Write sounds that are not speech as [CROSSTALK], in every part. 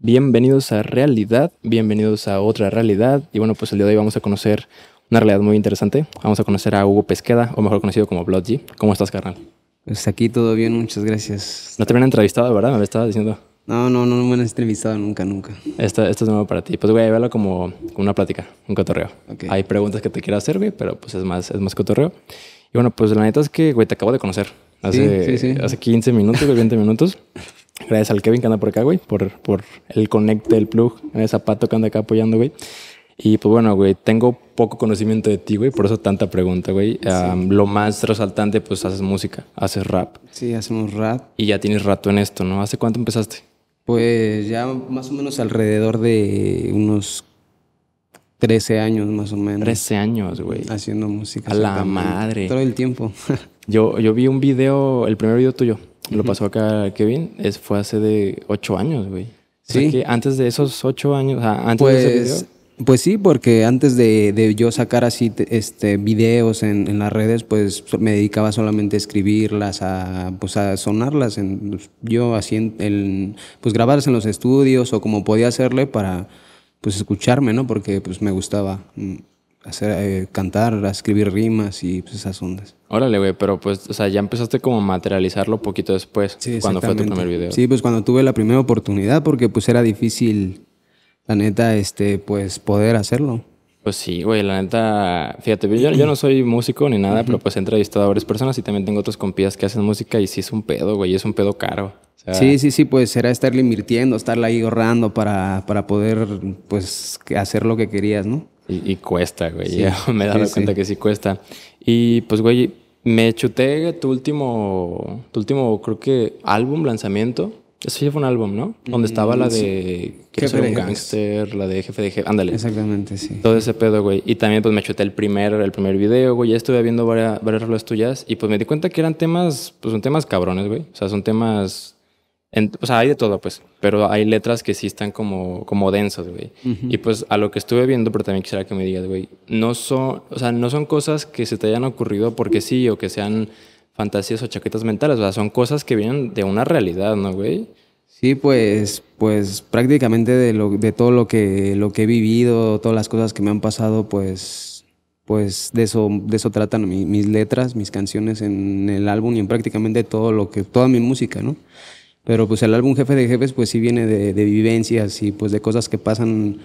Bienvenidos a Realidad, bienvenidos a otra realidad. Y bueno, pues el día de hoy vamos a conocer una realidad muy interesante. Vamos a conocer a Hugo Pesqueda, o mejor conocido como Bloodgy. ¿Cómo estás, carnal? Pues aquí todo bien, muchas gracias. No te habían entrevistado, ¿verdad? Me lo estabas diciendo. No, no, no, me han entrevistado nunca, nunca. Esto, esto es nuevo para ti. Pues, voy a llevarlo como, una plática, un cotorreo. Hay preguntas que te quiero hacer, güey, pero pues es más, es más cotorreo. Y bueno, pues la neta es que, güey, te acabo de conocer. Hace, hace 15 minutos, 20 minutos. Gracias al Kevin que anda por acá, güey, por, por el connect el plug en el zapato que anda acá apoyando, güey. Y pues bueno, güey, tengo poco conocimiento de ti, güey, por eso tanta pregunta, güey. lo más resaltante, pues haces música, haces rap. Sí, hacemos rap. Y ya tienes rato en esto, ¿no? ¿Hace cuánto empezaste? Pues ya más o menos alrededor de unos 13 años, más o menos. 13 años, güey. Haciendo música. A la madre. Todo el tiempo. [LAUGHS] yo, yo vi un video, el primer video tuyo lo pasó acá Kevin, es, fue hace de ocho años, güey. Sí. que antes de esos ocho años, antes pues, de Pues sí, porque antes de, de yo sacar así este, videos en, en, las redes, pues me dedicaba solamente a escribirlas, a, pues, a sonarlas. En, pues, yo así, en, pues grabarlas en los estudios o como podía hacerle para pues escucharme, ¿no? Porque pues me gustaba mm hacer, eh, cantar, a escribir rimas y pues, esas ondas. Órale, güey, pero pues, o sea, ya empezaste como a materializarlo poquito después, cuando fue tu primer video. Sí, pues cuando tuve la primera oportunidad, porque pues era difícil, la neta, este, pues poder hacerlo. Pues sí, güey, la neta, fíjate, yo, yo no soy músico ni nada, pero pues he entrevistado a varias personas y también tengo otras compías que hacen música y sí es un pedo, güey, es un pedo caro. sí, sí, sí, pues era estarle invirtiendo, estarle ahí ahorrando para, para poder, pues, hacer lo que querías, ¿no? Y, cuesta, güey. [LAUGHS] me he dado cuenta que sí cuesta. Y pues, güey, me chuté tu último, tu último, creo que álbum, lanzamiento. Eso ya fue un álbum, ¿no? Donde estaba la mm, de Quiero ser un gangster, la de jefe de jefe. Ándale. Exactamente, sí. Todo ese pedo, güey. Y también, pues, me chuté el primer, el primer video, güey. Ya estuve viendo varias, varias tuyas. Y, pues, me di cuenta que eran temas, pues, son temas cabrones, güey. O sea, son temas o sea, hay de todo, pues, pero hay letras que sí están como, como densas, güey. Y pues a lo que estuve viendo, pero también quisiera que me digas, güey, no son, sea, no son cosas que se te hayan ocurrido porque sí o que sean fantasías o chaquetas mentales, o sea, son cosas que vienen de una realidad, ¿no, güey? Sí, pues, pues prácticamente de, lo, de todo lo que, lo que he vivido, todas las cosas que me han pasado, pues, pues de eso, de eso tratan mis, letras, mis canciones en el álbum y en prácticamente todo lo que, toda mi música, ¿no? Pero pues el álbum Jefe de Jefes pues sí viene de, vivencias y pues de cosas que pasan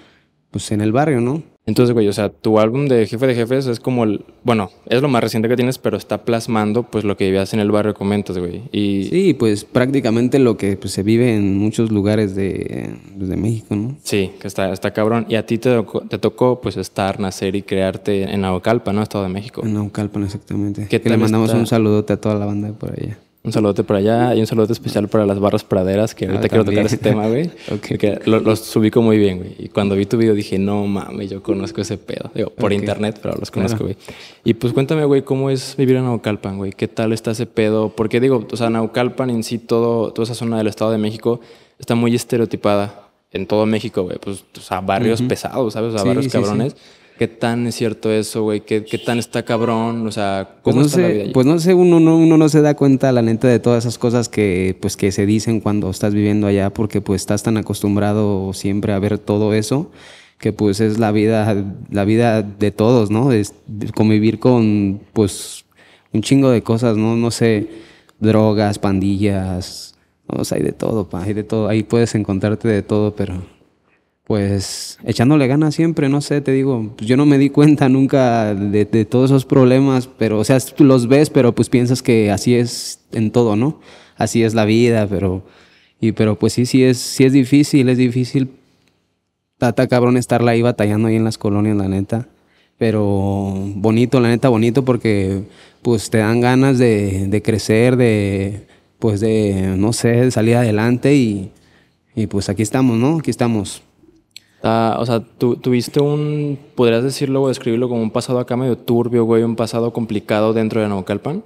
pues en el barrio, ¿no? Entonces, güey, o sea, tu álbum de Jefe de Jefes es como el, bueno, es lo más reciente que tienes, pero está plasmando pues lo que vivías en el barrio, comentas, güey. Y... Sí, pues prácticamente lo que pues, se vive en muchos lugares de, pues, de México, ¿no? Sí, que está, está cabrón. Y a ti te, te tocó pues estar, nacer y crearte en Naucalpan, ¿no? Estado de México. En Naucalpan, exactamente. Que le mandamos un saludote a toda la banda por allá. Un saludote para allá y un saludote especial para las barras praderas, que ahorita ah, quiero tocar ese tema, güey. [LAUGHS] porque lo, los ubico muy bien, güey. Y cuando vi tu video dije, no mames, yo conozco ese pedo. Digo, por internet, pero los conozco, güey. Y pues cuéntame, güey, ¿cómo es vivir en Naucalpan, güey? ¿Qué tal está ese pedo? Porque digo, o sea, Naucalpan en sí, todo, toda esa zona del Estado de México está muy estereotipada en todo México, güey. Pues, o sea, barrios pesados, ¿sabes? O sea, barrios cabrones. ¿Qué tan es cierto eso, güey? ¿Qué, tan está cabrón? O sea, ¿cómo pues no la vida Pues no sé, uno no, no se da cuenta, a la neta, de todas esas cosas que, pues, que se dicen cuando estás viviendo allá, porque pues estás tan acostumbrado siempre a ver todo eso, que pues es la vida, la vida de todos, ¿no? Es convivir con, pues, un chingo de cosas, ¿no? No sé, drogas, pandillas, no sé hay de todo, pa, hay de todo. Ahí puedes encontrarte de todo, pero pues echándole ganas siempre, no sé, te digo, pues yo no me di cuenta nunca de, todos esos problemas, pero, o sea, tú los ves, pero pues piensas que así es en todo, ¿no? Así es la vida, pero, y, pero pues sí, sí es, sí es difícil, es difícil, tata cabrón estarla ahí batallando ahí en las colonias, la neta, pero bonito, la neta, bonito, porque pues te dan ganas de, crecer, de, pues de, no sé, de salir adelante y, y pues aquí estamos, ¿no? Aquí estamos. Ah, o sea, tú tuviste un, podrías decirlo o describirlo como un pasado acá medio turbio, güey, un pasado complicado dentro de Naucalpan.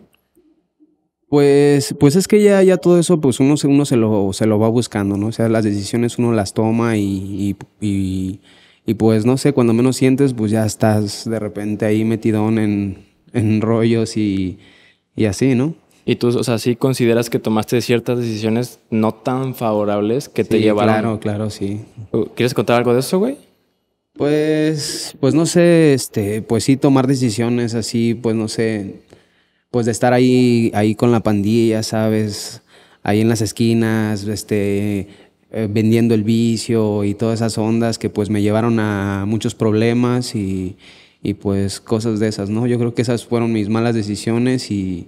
Pues, pues es que ya, ya todo eso, pues uno, se, lo, se lo va buscando, ¿no? O sea, las decisiones uno las toma y, y, pues no sé, cuando menos sientes, pues ya estás de repente ahí metidón en, en rollos y, y así, ¿no? Y tú, o sea, sí consideras que tomaste ciertas decisiones no tan favorables que te llevaron. Claro, claro, sí. ¿Quieres contar algo de eso, güey? Pues, pues no sé, este, pues sí, tomar decisiones así, pues no sé, pues de estar ahí, ahí con la pandilla, ¿sabes? Ahí en las esquinas, este, eh, vendiendo el vicio y todas esas ondas que pues me llevaron a muchos problemas y, y pues cosas de esas, ¿no? Yo creo que esas fueron mis malas decisiones y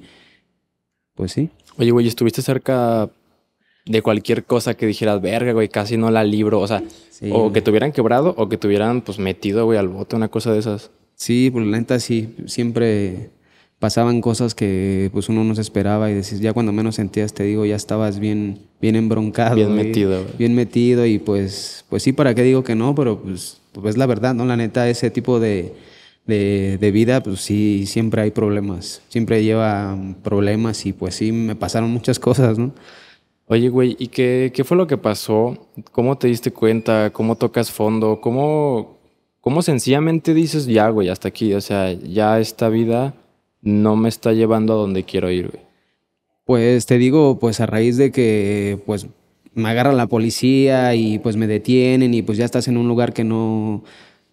pues sí. Oye, güey, ¿estuviste cerca de cualquier cosa que dijeras, verga, güey, casi no la libro? O sea, o que te hubieran quebrado o que te hubieran, pues, metido, güey, al bote, una cosa de esas. Sí, pues, la neta, sí. Siempre pasaban cosas que, pues, uno no se esperaba y decís, ya cuando menos sentías, te digo, ya estabas bien, bien embroncado. Bien metido, güey. Bien metido y, pues, pues sí, ¿para qué digo que no? Pero, pues, pues, la verdad, ¿no? La neta, ese tipo de de, vida, pues sí, siempre hay problemas, siempre lleva problemas y pues sí, me pasaron muchas cosas, ¿no? Oye, güey, ¿y qué, fue lo que pasó? ¿Cómo te diste cuenta? ¿Cómo tocas fondo? ¿Cómo, cómo sencillamente dices, ya, güey, hasta aquí? O sea, ya esta vida no me está llevando a donde quiero ir, güey. Pues te digo, pues a raíz de que, pues, me agarra la policía y pues me detienen y pues ya estás en un lugar que no,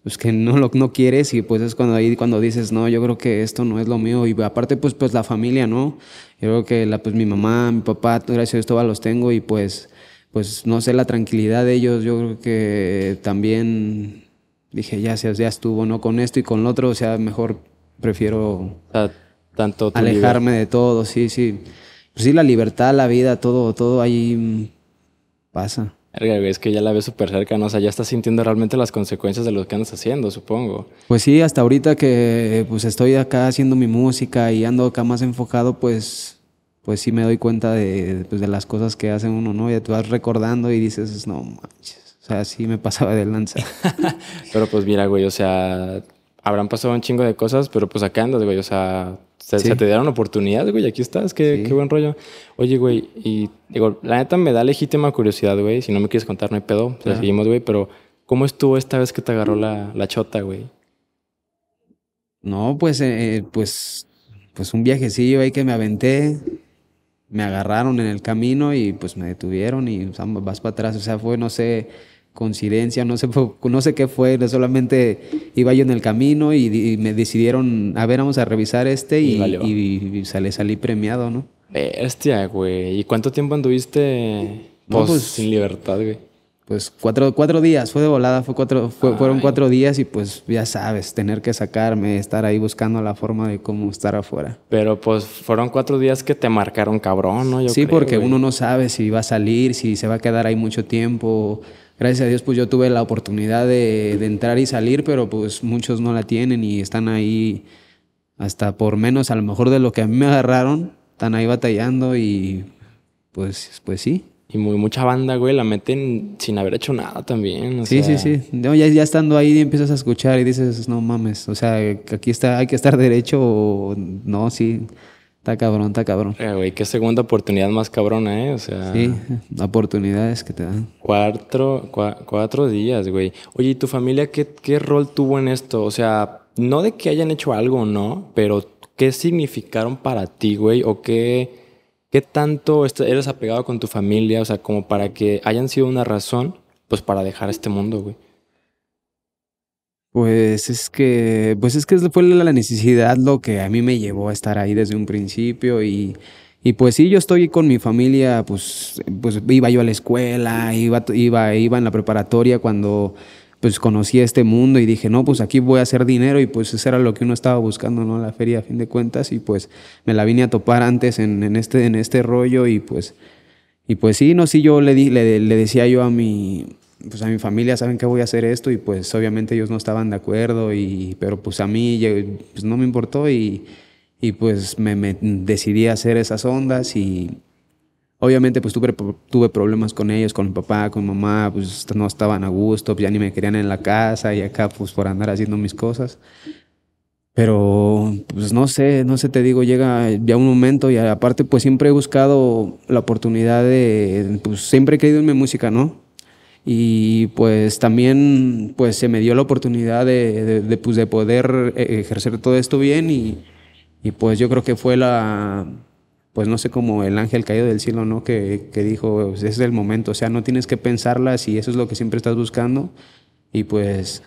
pues que no lo no quieres y pues es cuando ahí cuando dices no yo creo que esto no es lo mío y pues, aparte pues pues la familia no yo creo que la pues mi mamá mi papá gracias a Dios los tengo y pues pues no sé la tranquilidad de ellos yo creo que también dije ya ya estuvo no con esto y con lo otro o sea mejor prefiero tanto alejarme de todo sí sí pues sí la libertad la vida todo todo ahí pasa es que ya la ves súper cerca, ¿no? O sea, ya estás sintiendo realmente las consecuencias de lo que andas haciendo, supongo. Pues sí, hasta ahorita que pues estoy acá haciendo mi música y ando acá más enfocado, pues, pues sí me doy cuenta de, pues, de las cosas que hace uno, ¿no? Ya te vas recordando y dices, no manches. O sea, sí me pasaba de lanza. [LAUGHS] Pero pues mira, güey, o sea, habrán pasado un chingo de cosas, pero pues acá andas, güey. O sea, se, te dieron oportunidades, güey. Aquí estás, qué, qué buen rollo. Oye, güey, y digo, la neta me da legítima curiosidad, güey. Si no me quieres contar, no hay pedo. seguimos, güey, pero ¿cómo estuvo esta vez que te agarró la, la chota, güey? No, pues, eh, eh, pues, pues un viajecillo ahí que me aventé. Me agarraron en el camino y pues me detuvieron y vas para atrás. O sea, fue, no sé coincidencia, no sé, no sé qué fue, solamente iba yo en el camino y, me decidieron, a ver, vamos a revisar este y, y, salí, premiado, ¿no? Bestia, güey. ¿Y cuánto tiempo anduviste pues, pues, sin libertad, güey? Pues cuatro, días, fue de volada, fue cuatro, ah, fueron cuatro días y pues ya sabes, tener que sacarme, estar ahí buscando la forma de cómo estar afuera. Pero pues fueron cuatro días que te marcaron cabrón, ¿no? sí, porque uno no sabe si va a salir, si se va a quedar ahí mucho tiempo gracias a Dios, pues yo tuve la oportunidad de, entrar y salir, pero pues muchos no la tienen y están ahí hasta por menos a lo mejor de lo que a mí me agarraron, están ahí batallando y pues, pues sí. Y muy, mucha banda, güey, la meten sin haber hecho nada también. sí, sí, sí, ya, ya, estando ahí empiezas a escuchar y dices, no mames, o sea, aquí está, hay que estar derecho o no, sí. Está cabrón, está cabrón. Eh, qué segunda oportunidad más cabrona, ¿eh? O sea. Sí, oportunidades que te dan. Cuatro, cuatro días, güey. Oye, ¿y tu familia qué, rol tuvo en esto? O sea, no de que hayan hecho algo no, pero ¿qué significaron para ti, güey? ¿O qué, qué tanto eres apegado con tu familia? O sea, como para que hayan sido una razón, pues para dejar este mundo, güey. Pues es que, pues es que fue la necesidad lo que a mí me llevó a estar ahí desde un principio y, pues sí, yo estoy con mi familia, pues, pues iba yo a la escuela, iba, iba, iba en la preparatoria cuando pues conocí este mundo y dije, no, pues aquí voy a hacer dinero y pues eso era lo que uno estaba buscando, ¿no? La feria a fin de cuentas y pues me la vine a topar antes en, en este, en este rollo y pues, y pues sí, no, sí, yo le, di, le, le decía yo a mi, pues a mi familia saben que voy a hacer esto y pues obviamente ellos no estaban de acuerdo, y, pero pues a mí pues no me importó y, y pues me, decidí a hacer esas ondas y obviamente pues tuve, tuve problemas con ellos, con mi papá, con mi mamá, pues no estaban a gusto, pues, ya ni me querían en la casa y acá pues por andar haciendo mis cosas. Pero, pues no sé, no sé, te digo, llega ya un momento y aparte, pues siempre he buscado la oportunidad de, pues siempre he creído en mi música, ¿no? y pues también pues se me dio la oportunidad de, pues, de poder eh, ejercer todo esto bien y, pues yo creo que fue la pues no sé como el ángel caído del cielo no que, que dijo es el momento o sea no tienes que pensarlas y eso es lo que siempre estás buscando y pues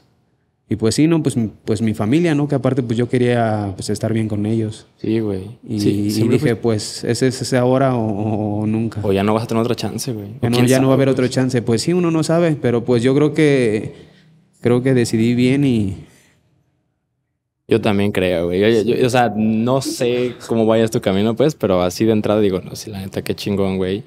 y pues sí, ¿no? Pues, pues mi familia, ¿no? Que aparte pues yo quería pues estar bien con ellos. Sí, güey. Y, dije, pues, ¿ese es ahora o, nunca? O ya no vas a tener otra chance, güey. Ya, no, ya no, va a haber otra chance. Pues sí, uno no sabe, pero pues yo creo que, creo que decidí bien y... Yo también creo, güey. o sea, no sé cómo vayas tu camino, pues, pero así de entrada digo, no, sí, la neta, qué chingón, güey.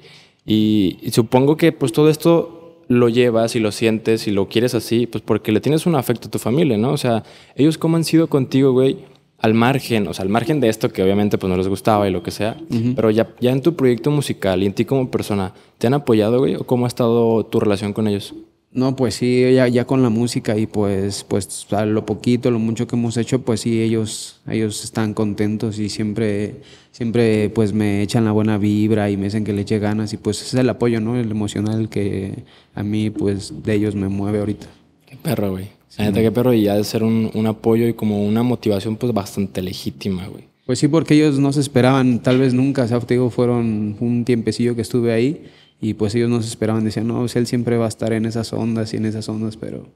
y supongo que pues todo esto lo llevas y lo sientes y lo quieres así, pues porque le tienes un afecto a tu familia, ¿no? O sea, ellos cómo han sido contigo, güey, al margen, o sea, al margen de esto que obviamente pues no les gustaba y lo que sea, pero ya, ya en tu proyecto musical y en ti como persona, ¿te han apoyado, güey? ¿O cómo ha estado tu relación con ellos? No, pues sí, ya, ya con la música y pues, pues a lo poquito, lo mucho que hemos hecho, pues sí, ellos, ellos están contentos y siempre siempre pues me echan la buena vibra y me dicen que le eche ganas y pues es el apoyo, ¿no? El emocional que a mí pues de ellos me mueve ahorita. Qué perro, güey. qué perro y ya de ser un, apoyo y como una motivación pues bastante legítima, güey. Pues sí, porque ellos no se esperaban, tal vez nunca, o sea, te digo, fueron un tiempecillo que estuve ahí y pues ellos no se esperaban, decían, no, pues, él siempre va a estar en esas ondas y en esas ondas, pero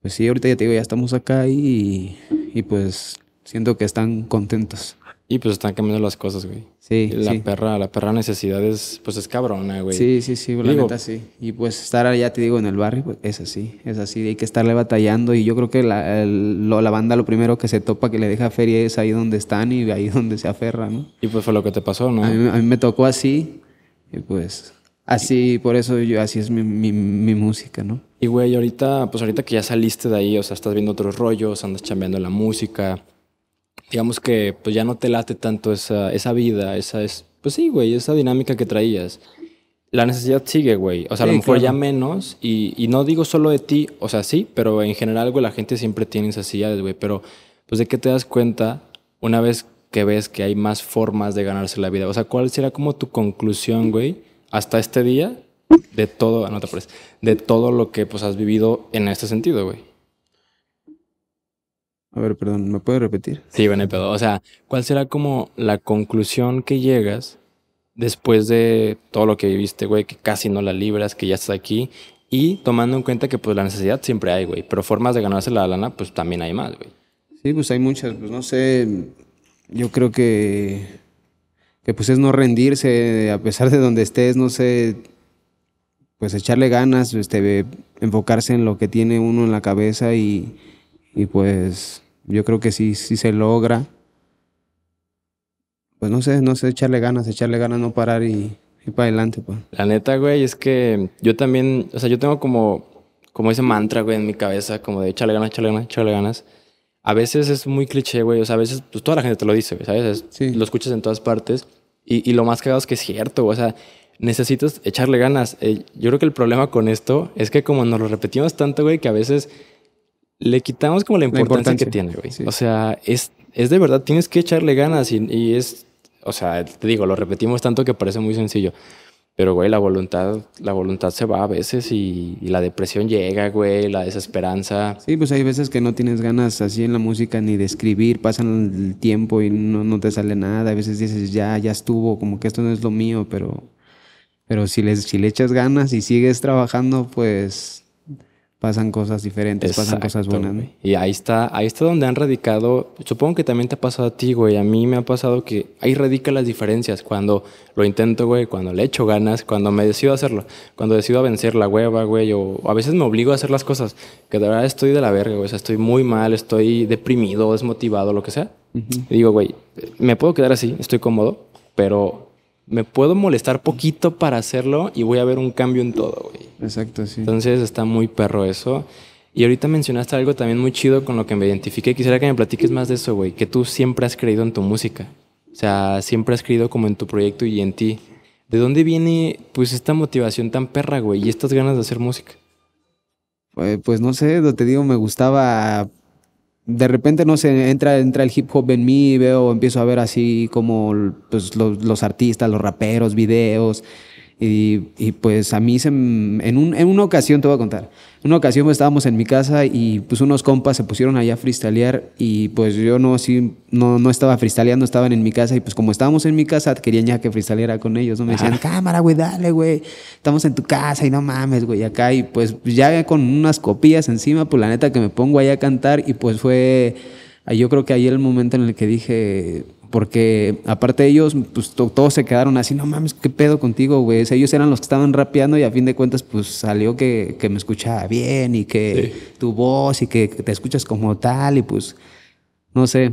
pues sí, ahorita ya te digo, ya estamos acá y, y pues siento que están contentos. Y pues están cambiando las cosas, güey. Sí. La perra, la perra necesidad es, pues es cabrona, güey. Sí, sí, sí, la neta sí. Y pues estar allá, te digo, en el barrio, pues es así, es así. Hay que estarle batallando. Y yo creo que la, banda lo primero que se topa, que le deja feria es ahí donde están y ahí [LAUGHS] donde se aferra, ¿no? Y pues fue lo que te pasó, ¿no? A mí, me tocó así. Y pues así, por eso yo, así es mi, música, ¿no? Y güey, ahorita, pues ahorita que ya saliste de ahí, o sea, estás viendo otros rollos, andas chambeando la música digamos que pues ya no te late tanto esa, esa vida, esa es, pues sí, güey, esa dinámica que traías. La necesidad sigue, güey. O sea, a lo mejor ya menos. Y, y, no digo solo de ti, o sea, sí, pero en general, güey, la gente siempre tiene necesidades, güey. Pero, pues, ¿de qué te das cuenta una vez que ves que hay más formas de ganarse la vida? O sea, ¿cuál será como tu conclusión, güey, hasta este día de todo, ah, no te parece, de todo lo que, pues, has vivido en este sentido, güey? A ver, perdón, ¿me puedes repetir? Sí, bueno, pero, O sea, ¿cuál será como la conclusión que llegas después de todo lo que viviste, güey, que casi no la libras, que ya estás aquí? Y tomando en cuenta que pues la necesidad siempre hay, güey, pero formas de ganarse la lana pues también hay más, güey. Sí, pues hay muchas, pues no sé, yo creo que, que pues es no rendirse, a pesar de donde estés, no sé, pues echarle ganas, este, enfocarse en lo que tiene uno en la cabeza y y pues yo creo que si sí se logra. Pues no sé, no sé, echarle ganas, echarle ganas, no parar y, y para adelante, pues. La neta, güey, es que yo también, o sea, yo tengo como, como ese mantra, güey, en mi cabeza, como de echarle ganas, echarle ganas, echarle ganas. A veces es muy cliché, güey, o sea, a veces, pues toda la gente te lo dice, güey, ¿sabes? sí. Lo escuchas en todas partes y, y lo más dado es que es cierto, o sea, necesitas echarle ganas. Eh, yo creo que el problema con esto es que como nos lo repetimos tanto, güey, que a veces le quitamos como la importancia, que tiene, güey. O sea, es, de verdad, tienes que echarle ganas y, es, o sea, te digo, lo repetimos tanto que parece muy sencillo. Pero, güey, la voluntad, la voluntad se va a veces y, la depresión llega, güey, la desesperanza. Sí, pues hay veces que no tienes ganas así en la música ni de escribir, pasan el tiempo y no, te sale nada. A veces dices, ya, ya estuvo, como que esto no es lo mío, pero, pero si, les, si le echas ganas y sigues trabajando, pues pasan cosas diferentes, pasan cosas buenas. Y ahí está, ahí está donde han radicado, supongo que también te ha pasado a ti, güey, a mí me ha pasado que ahí radican las diferencias, cuando lo intento, güey, cuando le echo ganas, cuando me decido hacerlo, cuando decido vencer la hueva, güey, o a veces me obligo a hacer las cosas, que de verdad estoy de la verga, güey, o sea, estoy muy mal, estoy deprimido, desmotivado, lo que sea. digo, güey, me puedo quedar así, estoy cómodo, pero me puedo molestar poquito para hacerlo y voy a ver un cambio en todo, güey. Exacto, sí. Entonces está muy perro eso. Y ahorita mencionaste algo también muy chido con lo que me identifiqué. Quisiera que me platiques más de eso, güey. Que tú siempre has creído en tu música. O sea, siempre has creído como en tu proyecto y en ti. ¿De dónde viene, pues, esta motivación tan perra, güey? Y estas ganas de hacer música. Eh, pues, no sé, te digo, me gustaba de repente, no se entra, entra el hip hop en mí, veo, empiezo a ver así como pues, los, los artistas, los raperos, videos, y, pues a mí se, en, en una ocasión, te voy a contar, en una ocasión pues, estábamos en mi casa y pues unos compas se pusieron allá a freestylear y pues yo no, sí, no, estaba freestyleando, estaban en mi casa y pues como estábamos en mi casa querían ya que freestyleara con ellos, ¿no? Me decían, cámara, güey, dale, güey, estamos en tu casa y no mames, güey, acá y pues ya con unas copillas encima, pues la neta que me pongo allá a cantar y pues fue, yo creo que ahí el momento en el que dije porque aparte de ellos, pues todos se quedaron así, no mames, ¿qué pedo contigo, güey? ellos eran los que estaban rapeando y a fin de cuentas, pues salió que, me escuchaba bien y que tu voz y que te escuchas como tal y pues, no sé,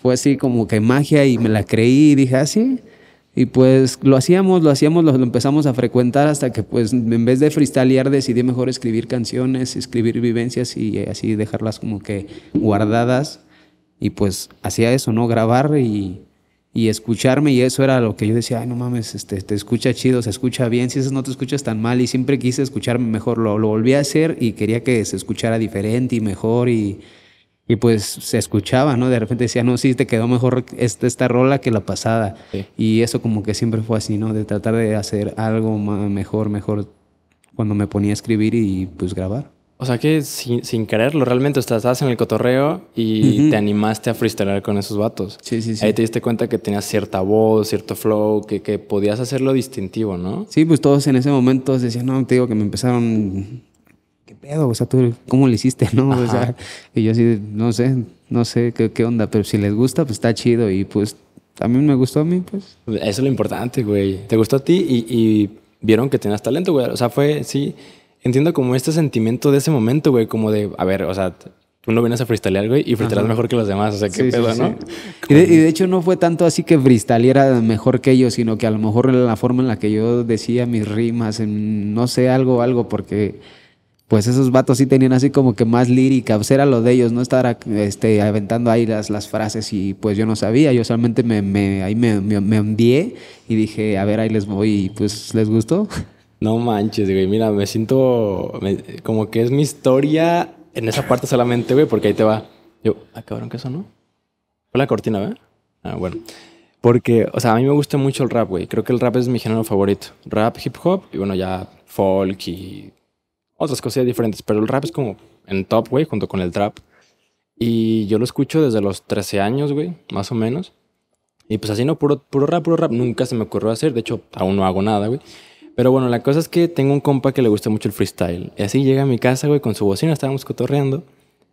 fue así como que magia y me la creí y dije, así. Ah, y pues lo hacíamos, lo hacíamos, lo, empezamos a frecuentar hasta que pues en vez de freestylear decidí mejor escribir canciones, escribir vivencias y eh, así dejarlas como que guardadas y pues hacía eso, ¿no? Grabar y, escucharme y eso era lo que yo decía, ay no mames, este, te escucha chido, se escucha bien, si eso no te escuchas tan mal y siempre quise escucharme mejor, lo, lo volví a hacer y quería que se escuchara diferente y mejor y, pues se escuchaba, ¿no? De repente decía, no, sí, te quedó mejor este, esta, rola que la pasada y eso como que siempre fue así, ¿no? De tratar de hacer algo mejor, mejor cuando me ponía a escribir y pues grabar. O sea que sin, creerlo, quererlo, realmente estás estabas en el cotorreo y te animaste a freestylar con esos vatos. Sí, sí, sí. Ahí te diste cuenta que tenías cierta voz, cierto flow, que, que podías hacerlo distintivo, ¿no? Sí, pues todos en ese momento decían, no, te digo que me empezaron, ¿qué pedo? O sea, tú, ¿cómo lo hiciste, no? O sea, y yo así, no sé, no sé qué, onda, pero si les gusta, pues está chido y pues también me gustó a mí, pues. Eso es lo importante, güey. Te gustó a ti y, y vieron que tenías talento, güey. O sea, fue, sí entiendo como este sentimiento de ese momento, güey, como de, a ver, o sea, tú no vienes a freestylear, güey, y freestyleas mejor que los demás, o sea, qué pedo, ¿no? Y, de, hecho no fue tanto así que freestyleara mejor que ellos, sino que a lo mejor la forma en la que yo decía mis rimas, en, no sé, algo, algo, porque pues esos vatos sí tenían así como que más lírica, o pues, sea, era lo de ellos, no estar este, aventando ahí las, las frases y pues yo no sabía, yo solamente me, me ahí me, me, me hundié y dije, a ver, ahí les voy y pues les gustó. No manches, güey. Mira, me siento como que es mi historia en esa parte solamente, güey, porque ahí te va. Yo, ah, cabrón, ¿qué ¿no? Fue la cortina, ¿verdad? Ah, bueno. Porque, o sea, a mí me gusta mucho el rap, güey. Creo que el rap es mi género favorito. Rap, hip hop y bueno, ya folk y otras cosas diferentes. Pero el rap es como en top, güey, junto con el trap. Y yo lo escucho desde los 13 años, güey, más o menos. Y pues así no, puro, puro rap, puro rap. Nunca se me ocurrió hacer. De hecho, aún no hago nada, güey. Pero bueno, la cosa es que tengo un compa que le gusta mucho el freestyle. Y así llega a mi casa, güey, con su bocina, estábamos cotorreando.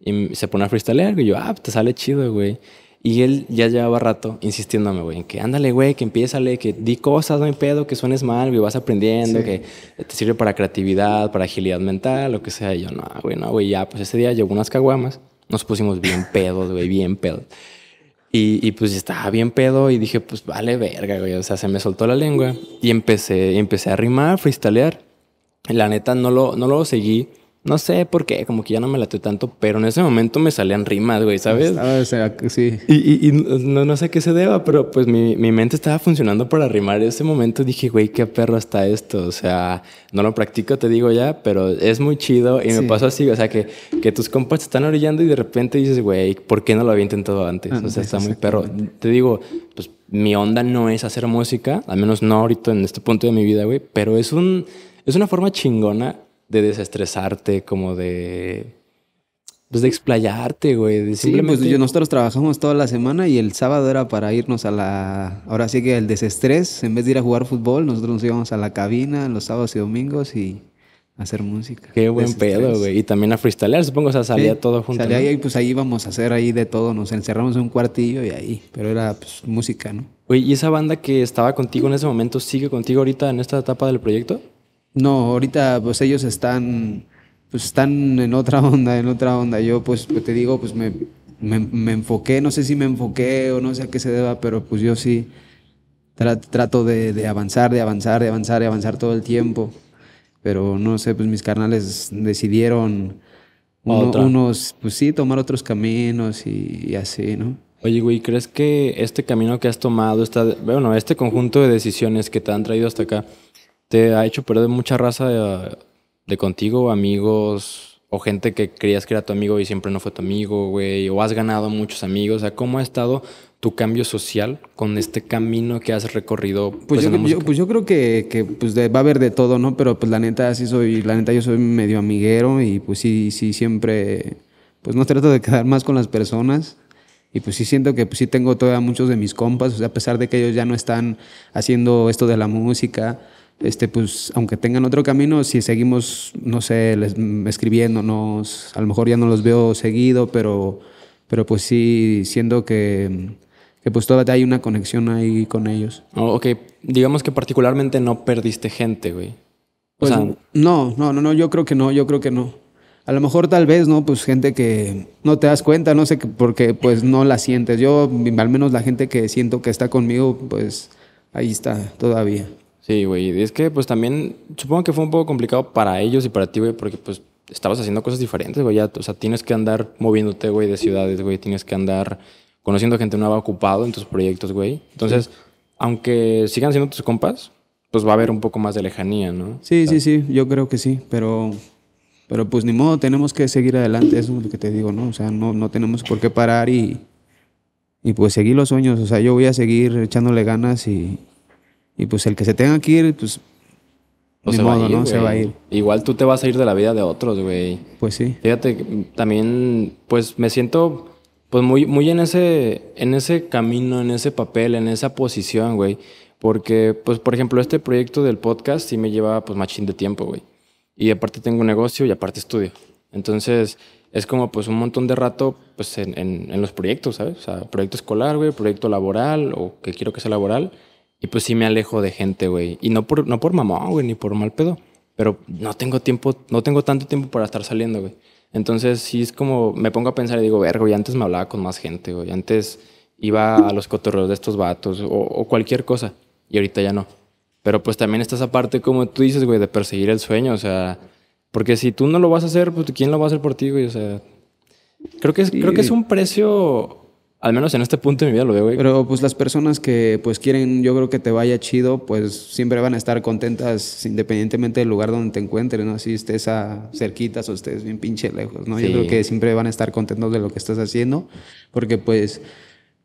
Y se pone a freestylear, y yo, ah, pues te sale chido, güey. Y él ya llevaba rato insistiéndome, güey, en que ándale, güey, que empiézale, que di cosas, no hay pedo, que suenes mal, güey, vas aprendiendo, que te sirve para creatividad, para agilidad mental, lo que sea. Y yo, no, güey, no, güey, ya, pues ese día llegó unas caguamas, nos pusimos bien [LAUGHS] pedos, güey, bien pedos. Y, pues estaba bien pedo y dije, pues vale verga, güey. O sea, se me soltó la lengua y empecé, empecé a rimar, freestalear. La neta no lo, no lo seguí no sé por qué, como que ya no me late tanto, pero en ese momento me salían rimas, güey, ¿sabes? Ah, sí. Y, no, sé qué se deba, pero pues mi, mente estaba funcionando para rimar. En ese momento dije, güey, qué perro está esto. O sea, no lo practico, te digo ya, pero es muy chido y me pasó así. O sea, que, que tus compas te están orillando y de repente dices, güey, ¿por qué no lo había intentado antes? Ah, o sea, está muy perro. Te digo, pues mi onda no es hacer música, al menos no ahorita en este punto de mi vida, güey, pero es un... Es una forma chingona de desestresarte, como de... Pues de explayarte, güey. Sí, pues nosotros trabajamos toda la semana y el sábado era para irnos a la... Ahora sí que el desestrés, en vez de ir a jugar fútbol, nosotros nos íbamos a la cabina los sábados y domingos y hacer música. Qué buen pedo, güey. Y también a freestylear, supongo, o sea, salía todo junto. Salía y pues ahí íbamos a hacer ahí de todo. Nos encerramos en un cuartillo y ahí. Pero era pues, música, ¿no? Güey, ¿y esa banda que estaba contigo en ese momento sigue contigo ahorita en esta etapa del proyecto? No, ahorita pues ellos están, pues, están en otra onda, en otra onda. Yo pues, pues te digo, pues me, me, enfoqué, no sé si me enfoqué o no sé a qué se deba, pero pues yo sí trato de, avanzar, de avanzar, de avanzar, de avanzar todo el tiempo. Pero no sé, pues mis carnales decidieron unos, pues sí, tomar otros caminos y, así, ¿no? Oye, güey, ¿crees que este camino que has tomado, esta, bueno, este conjunto de decisiones que te han traído hasta acá, te ha hecho perder mucha raza de, contigo, amigos o gente que creías que era tu amigo y siempre no fue tu amigo, güey, o has ganado muchos amigos, o sea, ¿cómo ha estado tu cambio social con este camino que has recorrido? Pues, pues yo, pues yo, creo que, pues va a haber de todo, ¿no? Pero pues la neta sí soy, la neta yo soy medio amiguero y pues sí, sí siempre, pues no trato de quedar más con las personas. Y pues sí siento que pues sí tengo todavía muchos de mis compas, a pesar de que ellos ya no están haciendo esto de la música, este, pues, aunque tengan otro camino, si seguimos, no sé, les, escribiéndonos, a lo mejor ya no los veo seguido, pero, pero pues sí, siento que, que pues todavía hay una conexión ahí con ellos. Oh, ok, digamos que particularmente no perdiste gente, güey. O pues, sea, no, no, no, no, yo creo que no, yo creo que no. A lo mejor tal vez, ¿no? Pues gente que no te das cuenta, no sé, porque pues no la sientes. Yo, al menos la gente que siento que está conmigo, pues ahí está todavía. Sí, güey. Es que, pues también, supongo que fue un poco complicado para ellos y para ti, güey, porque, pues, estabas haciendo cosas diferentes, güey. O sea, tienes que andar moviéndote, güey, de ciudades, güey. Tienes que andar conociendo gente nueva ocupado en tus proyectos, güey. Entonces, aunque sigan siendo tus compas, pues va a haber un poco más de lejanía, ¿no? Sí, sí, sí. Yo creo que sí, pero. Pero pues ni modo, tenemos que seguir adelante, eso es lo que te digo, ¿no? O sea, no, no tenemos por qué parar y, y pues seguir los sueños. O sea, yo voy a seguir echándole ganas y, y pues el que se tenga que ir, pues. pues modo, ¿no? se va a ir. Igual tú te vas a ir de la vida de otros, güey. Pues sí. Fíjate, también, pues me siento pues muy, muy en, ese, en ese camino, en ese papel, en esa posición, güey. Porque, pues, por ejemplo, este proyecto del podcast sí me lleva, pues, machín de tiempo, güey. Y aparte tengo un negocio y aparte estudio. Entonces, es como, pues, un montón de rato, pues, en, en los proyectos, ¿sabes? O sea, proyecto escolar, güey, proyecto laboral o que quiero que sea laboral. Y pues sí me alejo de gente, güey. Y no por, no por güey, ni por mal pedo. Pero no tengo tiempo, no tengo tanto tiempo para estar saliendo, güey. Entonces sí es como, me pongo a pensar y digo, verga, y antes me hablaba con más gente, güey. Antes iba a los cotorros de estos vatos o, cualquier cosa. Y ahorita ya no. Pero pues también está esa parte, como tú dices, güey, de perseguir el sueño. O sea, porque si tú no lo vas a hacer, pues ¿quién lo va a hacer por ti, güey? O sea, creo que creo que es un precio al menos en este punto de mi vida lo veo, güey. Pero pues las personas que pues quieren, yo creo que te vaya chido, pues siempre van a estar contentas independientemente del lugar donde te encuentres, ¿no? Si estés a cerquitas o estés bien pinche lejos, ¿no? Yo creo que siempre van a estar contentos de lo que estás haciendo, porque pues...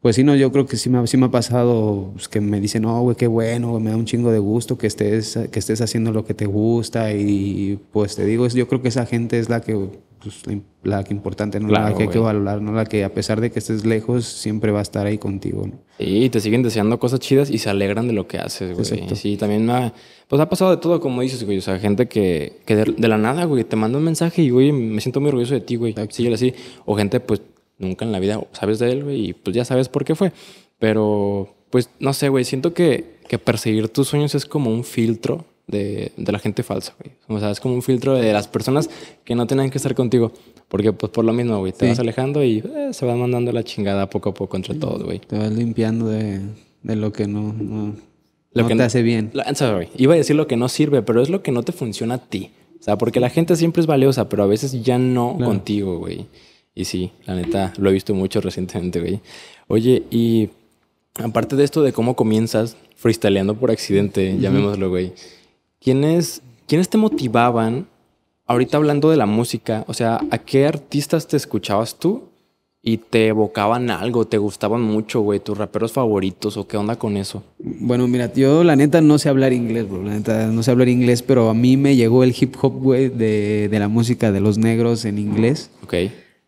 Pues sí, no, yo creo que sí me, sí me ha pasado pues, que me dicen, no, güey, qué bueno, me da un chingo de gusto que estés, que estés haciendo lo que te gusta y pues te digo, yo creo que esa gente es la que pues, la que importante, ¿no? la que hay que valorar, ¿no? La que a pesar de que estés lejos, siempre va a estar ahí contigo, Y Sí, te siguen deseando cosas chidas y se alegran de lo que haces, güey. Sí, también me ha, pues ha pasado de todo, como dices, güey. O sea, gente que, que de, la nada, güey, te manda un mensaje y, güey, me siento muy orgulloso de ti, güey. sigue así. O gente, pues, nunca en la vida sabes de él, güey, y pues ya sabes por qué fue. Pero, pues, no sé, güey, siento que, que perseguir tus sueños es como un filtro de, la gente falsa, güey. O sea, es como un filtro de las personas que no tienen que estar contigo. Porque, pues, por lo mismo, güey, te vas alejando y eh, se van mandando la chingada poco a poco entre todo todos, güey. Te vas limpiando de, lo que no, lo que te hace bien. iba a decir lo que no sirve, pero es lo que no te funciona a ti. O sea, porque la gente siempre es valiosa, pero a veces ya no contigo, güey. Y sí, la neta, lo he visto mucho [LAUGHS] recientemente, güey. Oye, y aparte de esto de cómo comienzas freestyleando por accidente, llamémoslo, güey. ¿quiénes, ¿quiénes te motivaban? Ahorita hablando de la música, o sea, ¿a qué artistas te escuchabas tú y te evocaban algo, te gustaban mucho, güey, tus raperos favoritos o qué onda con eso? Bueno, mira, yo la neta no sé hablar inglés, bro, la neta no sé hablar inglés, pero a mí me llegó el hip hop, güey, de, de, la música de los negros en inglés. Ok.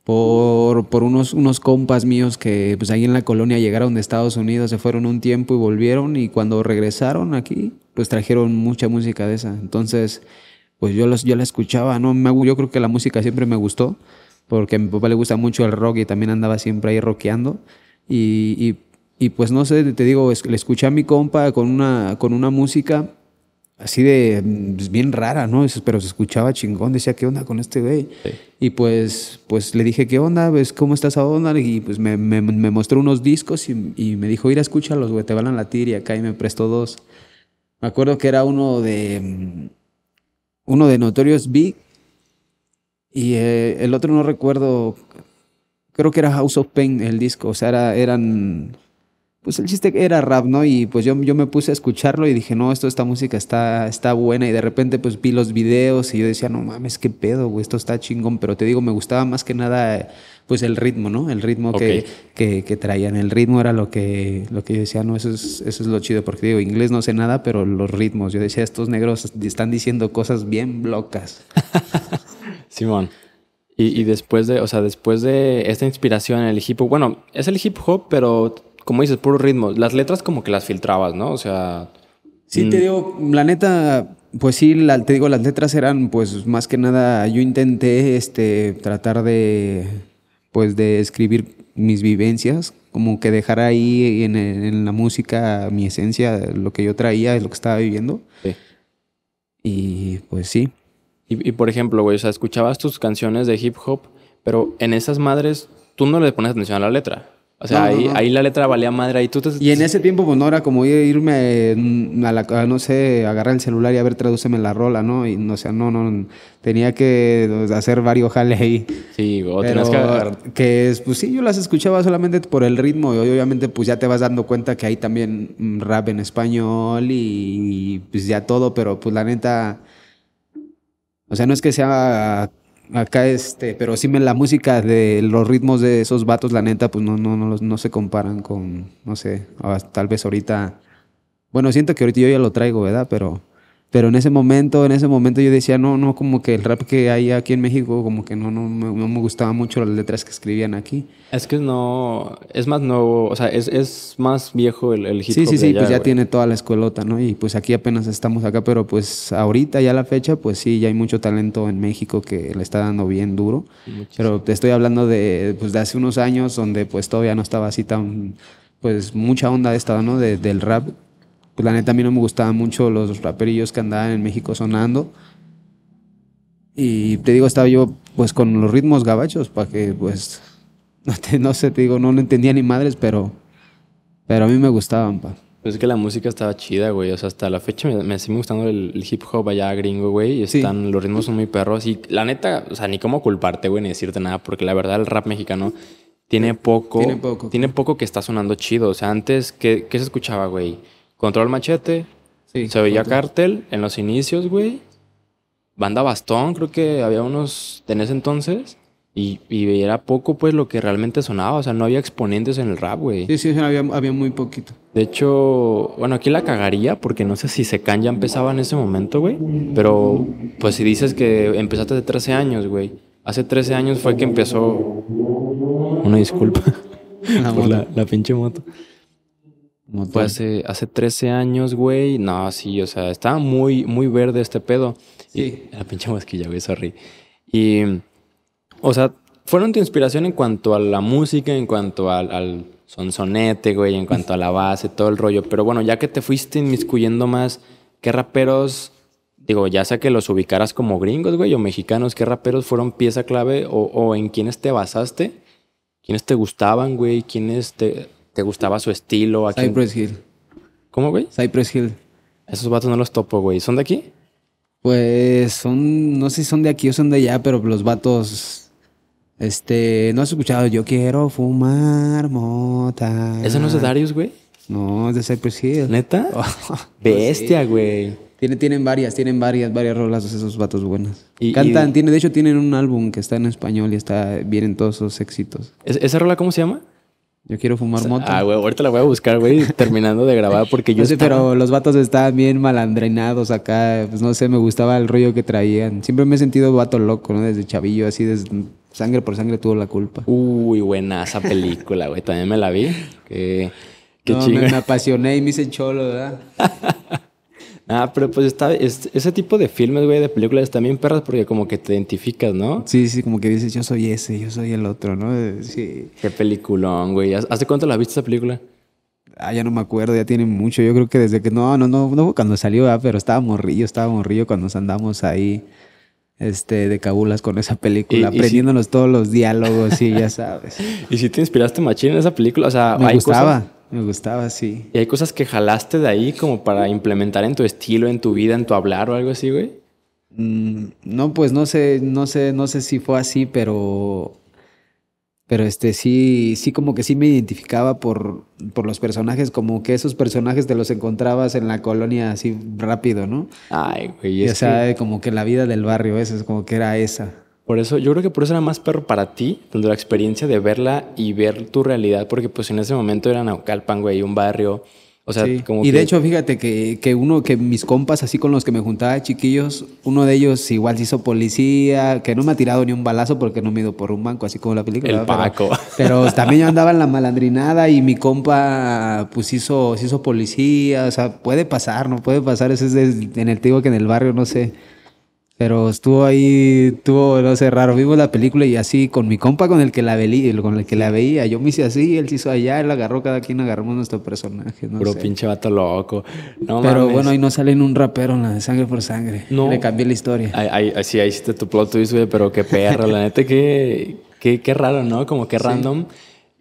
Por, unos, unos compas míos que pues ahí en la colonia llegaron de Estados Unidos, se fueron un tiempo y volvieron y cuando regresaron aquí, pues trajeron mucha música de esa. Entonces, pues yo, los, yo la escuchaba, ¿no? Me, yo creo que la música siempre me gustó, porque a mi papá le gusta mucho el rock y también andaba siempre ahí rockeando. Y, pues no sé, te digo, le escuché a mi compa con una, con una música así de pues, bien rara, ¿no? Pero se escuchaba chingón, decía, ¿qué onda con este güey? Y pues, pues le dije, ¿qué onda? ves ¿Cómo estás a onda Y pues me, me, mostró unos discos y, me dijo, ir a escucharlos, güey, te van a latir y acá y me prestó dos. Me acuerdo que era uno de mm, uno de Notorious Big y eh, el otro no recuerdo, creo que era House of Pain el disco, o sea, eran pues el chiste era rap, ¿no? Y pues yo, yo me puse a escucharlo y dije, no, esto, esta música está, está buena. Y de repente pues vi los videos y yo decía, no mames, qué pedo, güey, esto está chingón. Pero te digo, me gustaba más que nada pues el ritmo, ¿no? El ritmo que, traían. El ritmo era lo que, lo que yo decía, no, eso es, eso es lo chido. Porque digo, inglés no sé nada, pero los ritmos. Yo decía, estos negros están diciendo cosas bien blocas. [LAUGHS] Simón. Y, y después de, o sea, después de esta inspiración en el hip hop, bueno, es el hip hop, pero como dices, puro ritmo. Las letras como que las filtrabas, ¿no? O sea... Sí, te mm. digo, la neta, pues sí, te digo, las letras eran, pues más que nada, yo intenté este, tratar de, pues de escribir mis vivencias, como que dejar ahí en, la música mi esencia, lo que yo traía, lo que estaba viviendo. Sí. Y pues sí. Y, y por ejemplo, güey, o sea, escuchabas tus canciones de hip hop, pero en esas madres tú no le pones atención a la letra. O sea, ahí, la letra valía madre. y tú Y en ese tiempo, pues no era como irme a la, no sé, agarrar el celular y a ver, tradúceme la rola, ¿no? Y no o sea, no, no. Tenía que pues, hacer varios jale ahí. Sí, o tenías que Que pues sí, yo las escuchaba solamente por el ritmo. Y obviamente, pues ya te vas dando cuenta que hay también rap en español y pues ya todo, pero pues la neta. O sea, no es que sea Acá, este, pero sí, me, la música de los ritmos de esos vatos, la neta, pues no, no, no, no se comparan con, no sé, tal vez ahorita. Bueno, siento que ahorita yo ya lo traigo, ¿verdad? Pero pero en ese momento, en ese momento yo decía, no, no, como que el rap que hay aquí en México, como que no, no, me, me gustaba mucho las letras que escribían aquí. Es que no, es más nuevo, o sea, es, es más viejo el, el hip hop. Sí, sí, sí, pues ya tiene toda la escuelota, ¿no? Y pues aquí apenas estamos acá, pero pues ahorita ya a la fecha, pues sí, ya hay mucho talento en México que le está dando bien duro. Pero te estoy hablando de, pues de hace unos años donde pues todavía no estaba así tan pues mucha onda de estado, ¿no? del rap pues la neta a mí no me gustaban mucho los raperillos que andaban en México sonando. Y te digo, estaba yo pues con los ritmos gabachos, para que pues, [LAUGHS] no, te, no sé, te digo, no lo entendía ni madres, pero, pero a mí me gustaban, pa. Pues es que la música estaba chida, güey. O sea, hasta la fecha me, me sigue gustando el, hip hop allá gringo, güey. Y están, los ritmos son muy perros. Y la neta, o sea, ni cómo culparte, güey, ni decirte nada, porque la verdad el rap mexicano tiene poco. Tiene poco. Tiene poco que está sonando chido. O sea, antes, ¿qué, qué se escuchaba, güey? Control Machete. se veía Cartel en los inicios, güey. Banda Bastón, creo que había unos en ese entonces. Y, y, era poco, pues, lo que realmente sonaba. O sea, no había exponentes en el rap, güey. Sí, sí, había, muy poquito. De hecho, bueno, aquí la cagaría porque no sé si Secan ya empezaba en ese momento, güey. Pero, pues, si dices que empezaste hace 13 años, güey. Hace 13 años fue que empezó. Una disculpa [LAUGHS] por la, la pinche moto hace, 13 años, güey. No, sí, o sea, estaba muy, muy verde este pedo. Sí. Y, [LAUGHS] la pinche mosquilla, güey, sorry. Y, o sea, fueron tu inspiración en cuanto a la música, en cuanto al, al sonsonete, güey, en cuanto a la base, todo el rollo. Pero bueno, ya que te fuiste inmiscuyendo más, ¿qué raperos, digo, ya sea que los ubicaras como gringos, güey, o mexicanos, qué raperos fueron pieza clave o, o en quiénes te basaste? ¿Quiénes te gustaban, güey? ¿Quiénes te, ¿Te gustaba su estilo? Aquí Cypress Hill. ¿Cómo, güey? Cypress Hill. Esos vatos no los topo, güey. ¿Son de aquí? Pues son, no sé si son de aquí o son de allá, pero los vatos. Este, no has escuchado, yo quiero fumar mota. ¿Eso no es de Darius, güey? No, es de Cypress Hill. ¿Neta? [LAUGHS] Pues Bestia, güey. Tienen, varias, tienen varias, varias rolas esos vatos buenas. Y, Cantan, Tiene, de hecho tienen un álbum que está en español y está, vienen todos sus éxitos. ¿Esa rola cómo se llama? Yo quiero fumar moto. Ah, güey, ahorita la voy a buscar, güey, [LAUGHS] terminando de grabar porque yo. No pues sé, pero los vatos estaban bien malandrenados acá. Pues no sé, me gustaba el rollo que traían. Siempre me he sentido vato loco, ¿no? Desde chavillo, así, desde sangre por sangre tuvo la culpa. Uy, buena esa película, güey. También me la vi. Que. Qué no, me, me, apasioné y me hice cholo, ¿verdad? [LAUGHS] Ah, pero pues está, ese tipo de filmes, güey, de películas también perras porque como que te identificas, ¿no? Sí, sí, como que dices, yo soy ese, yo soy el otro, ¿no? Eh, sí. Qué peliculón, güey. ¿Hace cuánto la viste esa película? Ah, ya no me acuerdo, ya tiene mucho. Yo creo que desde que. No, no, no, no cuando salió, ah, pero estaba morrillo, estaba morrillo cuando nos andamos ahí este, de cabulas con esa película, aprendiéndonos todos los diálogos, sí, ya sabes. [LAUGHS] ¿Y si te inspiraste machín en esa película? O sea, me gustaba. Me gustaba, sí. ¿Y hay cosas que jalaste de ahí como para implementar en tu estilo, en tu vida, en tu hablar o algo así, güey? Mm, no, pues no sé, no sé, no sé si fue así, pero. Pero este sí, sí, como que sí me identificaba por, por los personajes, como que esos personajes te los encontrabas en la colonia así rápido, ¿no? Ay, güey. o sea, como que la vida del barrio, eso es como que era esa. Por eso, yo creo que por eso era más perro para ti, donde la experiencia de verla y ver tu realidad, porque pues en ese momento era Naucalpan, güey, un barrio. O sea, como y de hecho, fíjate que, que, uno, que mis compas así con los que me juntaba de chiquillos, uno de ellos igual se hizo policía, que no me ha tirado ni un balazo porque no me he ido por un banco, así como la película. El Paco. [LAUGHS] Pero, también yo andaba en la malandrinada y mi compa pues hizo, se hizo policía, o sea, puede pasar, no puede pasar, eso es en el, tío que en el barrio, no sé. Pero estuvo ahí, estuvo, no sé, raro. Vimos la película y así, con mi compa con el que la, veía, con el que la veía. Yo me hice así, él se hizo allá, él agarró, cada quien agarramos nuestro personaje. No Puro pinche vato loco. Pero bueno, ahí no sale en un rapero, la de sangre por sangre. No. Le cambié la historia. así sí, ahí hiciste tu plot twist, pero qué perro, la neta, qué, qué, raro, ¿no? Como que random.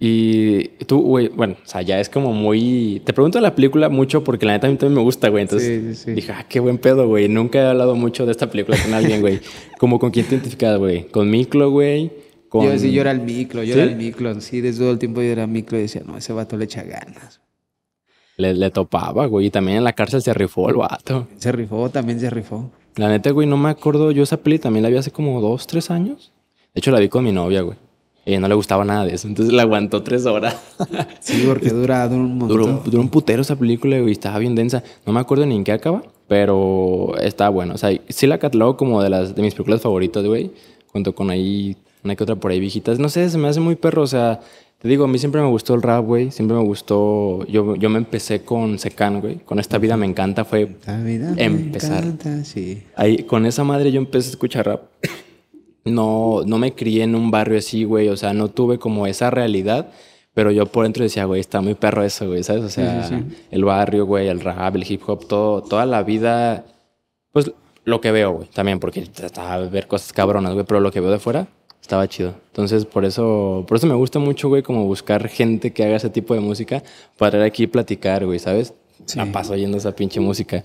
Y tú, güey, bueno, o sea, ya es como muy... Te pregunto la película mucho porque la neta a mí también me gusta, güey. Entonces dije, ah, qué buen pedo, güey. Nunca he hablado mucho de esta película con alguien, güey. [LAUGHS] como con quién te identificas, güey. Con Miklo, güey. Yo decía yo era el Miklo, yo era el Miklo. Sí, desde todo el tiempo yo era Miklo y decía, no, ese vato le echa ganas. Le, le topaba, güey. Y también en la cárcel se rifó el vato. Se rifó, también se rifó. La neta, güey, no me acuerdo. Yo esa peli también la vi hace como dos, tres años. De hecho, la vi con mi novia, güey eh, no le gustaba nada de eso. Entonces la aguantó tres horas. [LAUGHS] sí, porque dura, un montón. Duró, un putero esa película y estaba bien densa. No me acuerdo ni en qué acaba, pero estaba bueno. O sea, sí la catalogo como de, las, de mis películas favoritas, güey. Junto con ahí una que otra por ahí viejitas. No sé, se me hace muy perro. O sea, te digo, a mí siempre me gustó el rap, güey. Siempre me gustó. Yo, yo me empecé con Secan, güey. Con Esta Vida Me Encanta fue empezar. sí. Ahí, con esa madre yo empecé a escuchar rap no, me crié en un barrio así, güey, o sea, no tuve como esa realidad, pero yo por dentro decía, güey, está muy perro eso, güey, ¿sabes? O sea, el barrio, güey, el rap, el hip hop, todo, toda la vida, pues lo que veo, güey, también, porque estaba a ver cosas cabronas, güey, pero lo que veo de fuera estaba chido. Entonces, por eso, por eso me gusta mucho, güey, como buscar gente que haga ese tipo de música para ir aquí y platicar, güey, ¿sabes? La paso oyendo esa pinche música.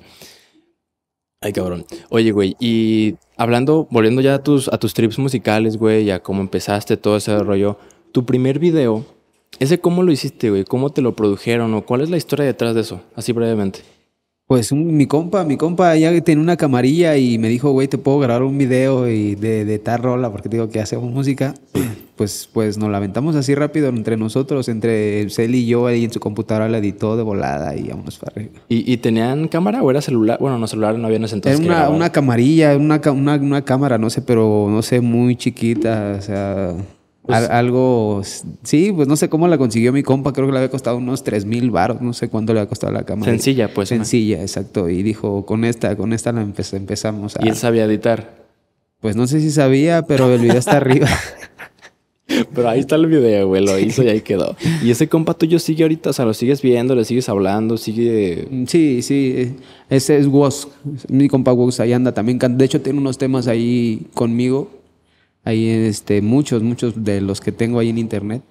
Ay, cabrón. Oye, güey, y hablando, volviendo ya a tus, a tus trips musicales, güey, a cómo empezaste todo ese rollo, tu primer video, ¿ese cómo lo hiciste, güey? ¿Cómo te lo produjeron o cuál es la historia detrás de eso? Así brevemente. Pues mi compa, mi compa ya tiene una camarilla y me dijo, güey, te puedo grabar un video y de, de tal rola, porque digo que hacemos música. [CLEARS THROAT] Pues, pues nos lamentamos así rápido entre nosotros, entre Cel y yo, ahí en su computadora la editó de volada y vámonos para arriba. ¿Y, tenían cámara o era celular? Bueno, no celular, no había en ese entonces. Era una, una camarilla, una, una, una cámara, no sé, pero no sé, muy chiquita, o sea pues algo, sí, pues no sé cómo la consiguió mi compa, creo que le había costado unos 3 mil baros, no sé cuánto le ha costado la cámara. Sencilla, pues. Sencilla, exacto. Y dijo, con esta, con esta la empezamos. A... ¿Y él sabía editar? Pues no sé si sabía, pero el video está arriba. [LAUGHS] Pero ahí está el video, güey, lo hizo y ahí quedó. Y ese compa tuyo sigue ahorita, o sea, lo sigues viendo, le sigues hablando, sigue. Mm, sí, sí. Eh, ese es Woz, mi compa Woz, ahí anda también. De hecho, tiene unos temas ahí conmigo hay este, muchos, muchos de los que tengo ahí en internet.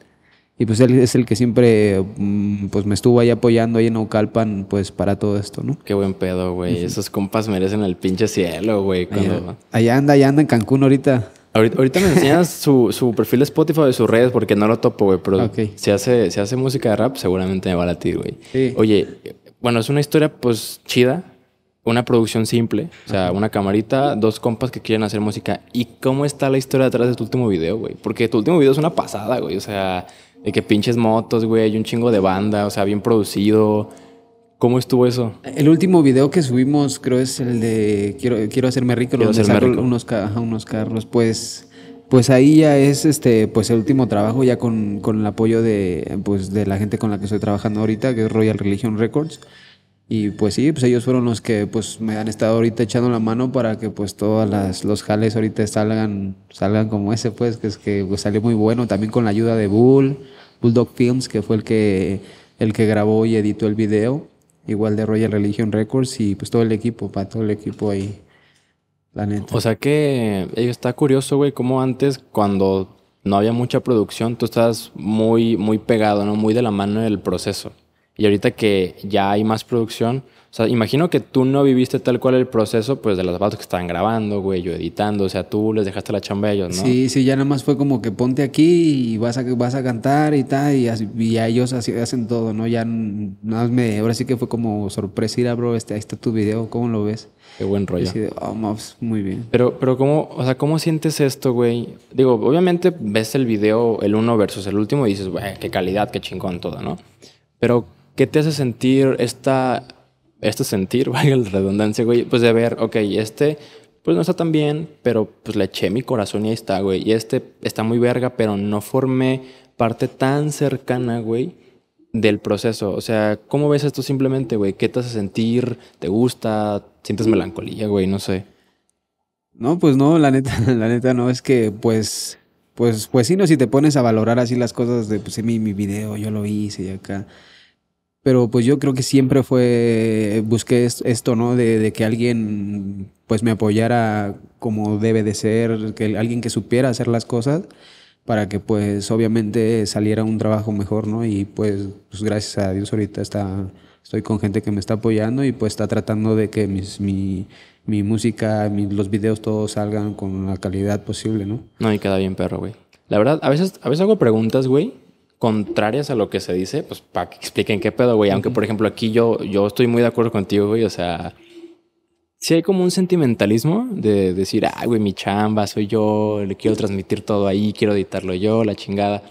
Y pues él es el que siempre mm, pues me estuvo ahí apoyando ahí en Ocalpan pues para todo esto, ¿no? Qué buen pedo, güey. Esos compas merecen el pinche cielo, güey. Cuando... Allá, anda, allá anda en Cancún ahorita. Ahorita, me enseñas su, su, perfil de Spotify de sus redes porque no lo topo, güey. Pero okay. si, hace, se hace música de rap seguramente me va a latir, güey. Oye, bueno, es una historia pues chida una producción simple, o sea, una camarita, dos compas que quieren hacer música. ¿Y cómo está la historia detrás de tu último video, güey? Porque tu último video es una pasada, güey. O sea, de que pinches motos, güey, un chingo de banda, o sea, bien producido. ¿Cómo estuvo eso? El último video que subimos creo es el de Quiero, quiero hacerme rico, lo Unos, unos carros. Pues, pues ahí ya es este, pues el último trabajo ya con, el apoyo de, pues, de la gente con la que estoy trabajando ahorita, que es Royal Religion Records. Y pues sí, pues ellos fueron los que pues me han estado ahorita echando la mano para que pues todas los jales ahorita salgan salgan como ese pues que es que pues, salió muy bueno también con la ayuda de Bull, Bulldog Films que fue el que el que grabó y editó el video, igual de Royal Religion Records y pues todo el equipo, para todo el equipo ahí. La neta. O sea que eh, está curioso, güey, como antes cuando no había mucha producción, tú estabas muy muy pegado, no muy de la mano del proceso. Y ahorita que ya hay más producción, o sea, imagino que tú no viviste tal cual el proceso, pues, de los vatos que están grabando, güey, yo editando, o sea, tú les dejaste la chamba a ellos, ¿no? Sí, sí, ya nada más fue como que ponte aquí y vas a, vas a cantar y tal, y, ellos así, hacen todo, ¿no? Ya nada más me, ahora sí que fue como sorpresa ir a, ah, bro, este, ahí está tu video, ¿cómo lo ves? Qué buen rollo. Sí, oh, muy bien. Pero, pero ¿cómo, o sea, ¿cómo sientes esto, güey? Digo, obviamente ves el video, el uno versus el último, y dices, güey, qué calidad, qué chingón todo, ¿no? Pero ¿qué te hace sentir esta, este sentir, [LAUGHS] vaya la redundancia, güey? Pues de ver, ok, este pues no está tan bien, pero pues le eché mi corazón y ahí está, güey. Y este está muy verga, pero no formé parte tan cercana, güey, del proceso. O sea, ¿cómo ves esto simplemente, güey? ¿Qué te hace sentir? ¿Te gusta? ¿Sientes melancolía, güey? No sé. No, pues no, la neta, [LAUGHS] la neta no, es que pues, pues, pues sí, no, si te pones a valorar así las cosas de, pues, mi, mi video, yo lo hice y acá pero pues yo creo que siempre fue, eh, busqué esto, ¿no? De, que alguien pues me apoyara como debe de ser, que alguien que supiera hacer las cosas para que pues obviamente saliera un trabajo mejor, ¿no? Y pues, pues, gracias a Dios ahorita está, estoy con gente que me está apoyando y pues está tratando de que mis, mi, música, los videos todos salgan con la calidad posible, ¿no? No, y queda bien perro, güey. La verdad, a veces, a veces hago preguntas, güey, contrarias a lo que se dice, pues para que expliquen qué pedo, güey. Aunque, por ejemplo, aquí yo, yo estoy muy de acuerdo contigo, güey. O sea, sí hay como un sentimentalismo de decir, ah, güey, mi chamba, soy yo, le quiero transmitir todo ahí, quiero editarlo yo, la chingada.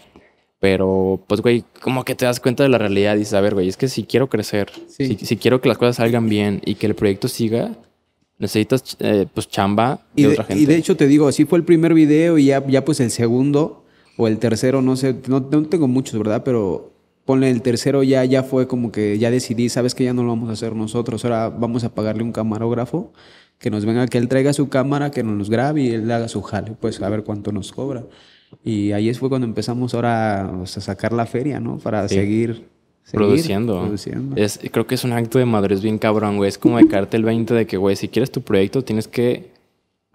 Pero, pues, güey, como que te das cuenta de la realidad y dices, a ver, güey, es que si quiero crecer, si, si, quiero que las cosas salgan bien y que el proyecto siga, necesitas, eh, pues, chamba y de otra gente. Y de hecho, te digo, así fue el primer video y ya, ya pues, el segundo o el tercero, no sé, no, tengo muchos, ¿verdad? Pero ponle el tercero ya, ya fue como que ya decidí, sabes que ya no lo vamos a hacer nosotros, ahora vamos a pagarle un camarógrafo que nos venga, que él traiga su cámara, que nos los grabe y él haga su jale, pues a ver cuánto nos cobra. Y ahí fue cuando empezamos ahora a sacar la feria, ¿no? Para seguir produciendo. Es, creo que es un acto de madurez bien cabrón, güey. Es como de cartel 20 de que, güey, si quieres tu proyecto, tienes que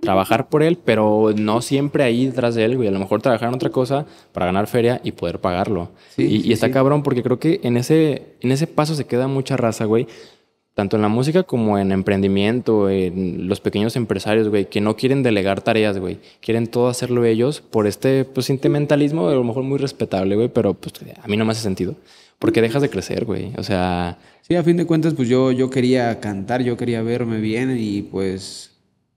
trabajar por él, pero no siempre ahí detrás de él, güey. A lo mejor trabajar en otra cosa para ganar feria y poder pagarlo. y, y, está cabrón porque creo que en ese, en ese paso se queda mucha raza, güey. Tanto en la música como en emprendimiento, en los pequeños empresarios, güey, que no quieren delegar tareas, güey. Quieren todo hacerlo ellos por este, pues, sentimentalismo, este a lo mejor muy respetable, güey, pero pues a mí no me hace sentido. Porque dejas de crecer, güey. O sea... Sí, a fin de cuentas, pues yo, yo quería cantar, yo quería verme bien y pues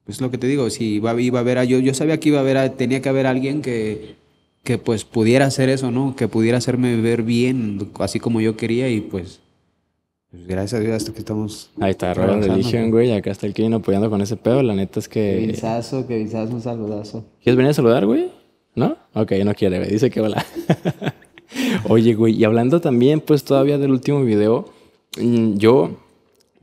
pues lo que te digo, si iba, iba a haber, a, yo, yo sabía que iba a haber, a, tenía que haber alguien que, que pues pudiera hacer eso, ¿no? Que pudiera hacerme ver bien, así como yo quería y pues, pues gracias a Dios hasta que estamos... Ahí está, la Religion, güey, acá está el Kevin apoyando con ese pedo, la neta es que... Que que bizazo, un saludazo. ¿Quieres venir a saludar, güey? ¿No? Ok, no quiere, güey, dice que hola. [LAUGHS] Oye, güey, y hablando también, pues todavía del último video, mm, yo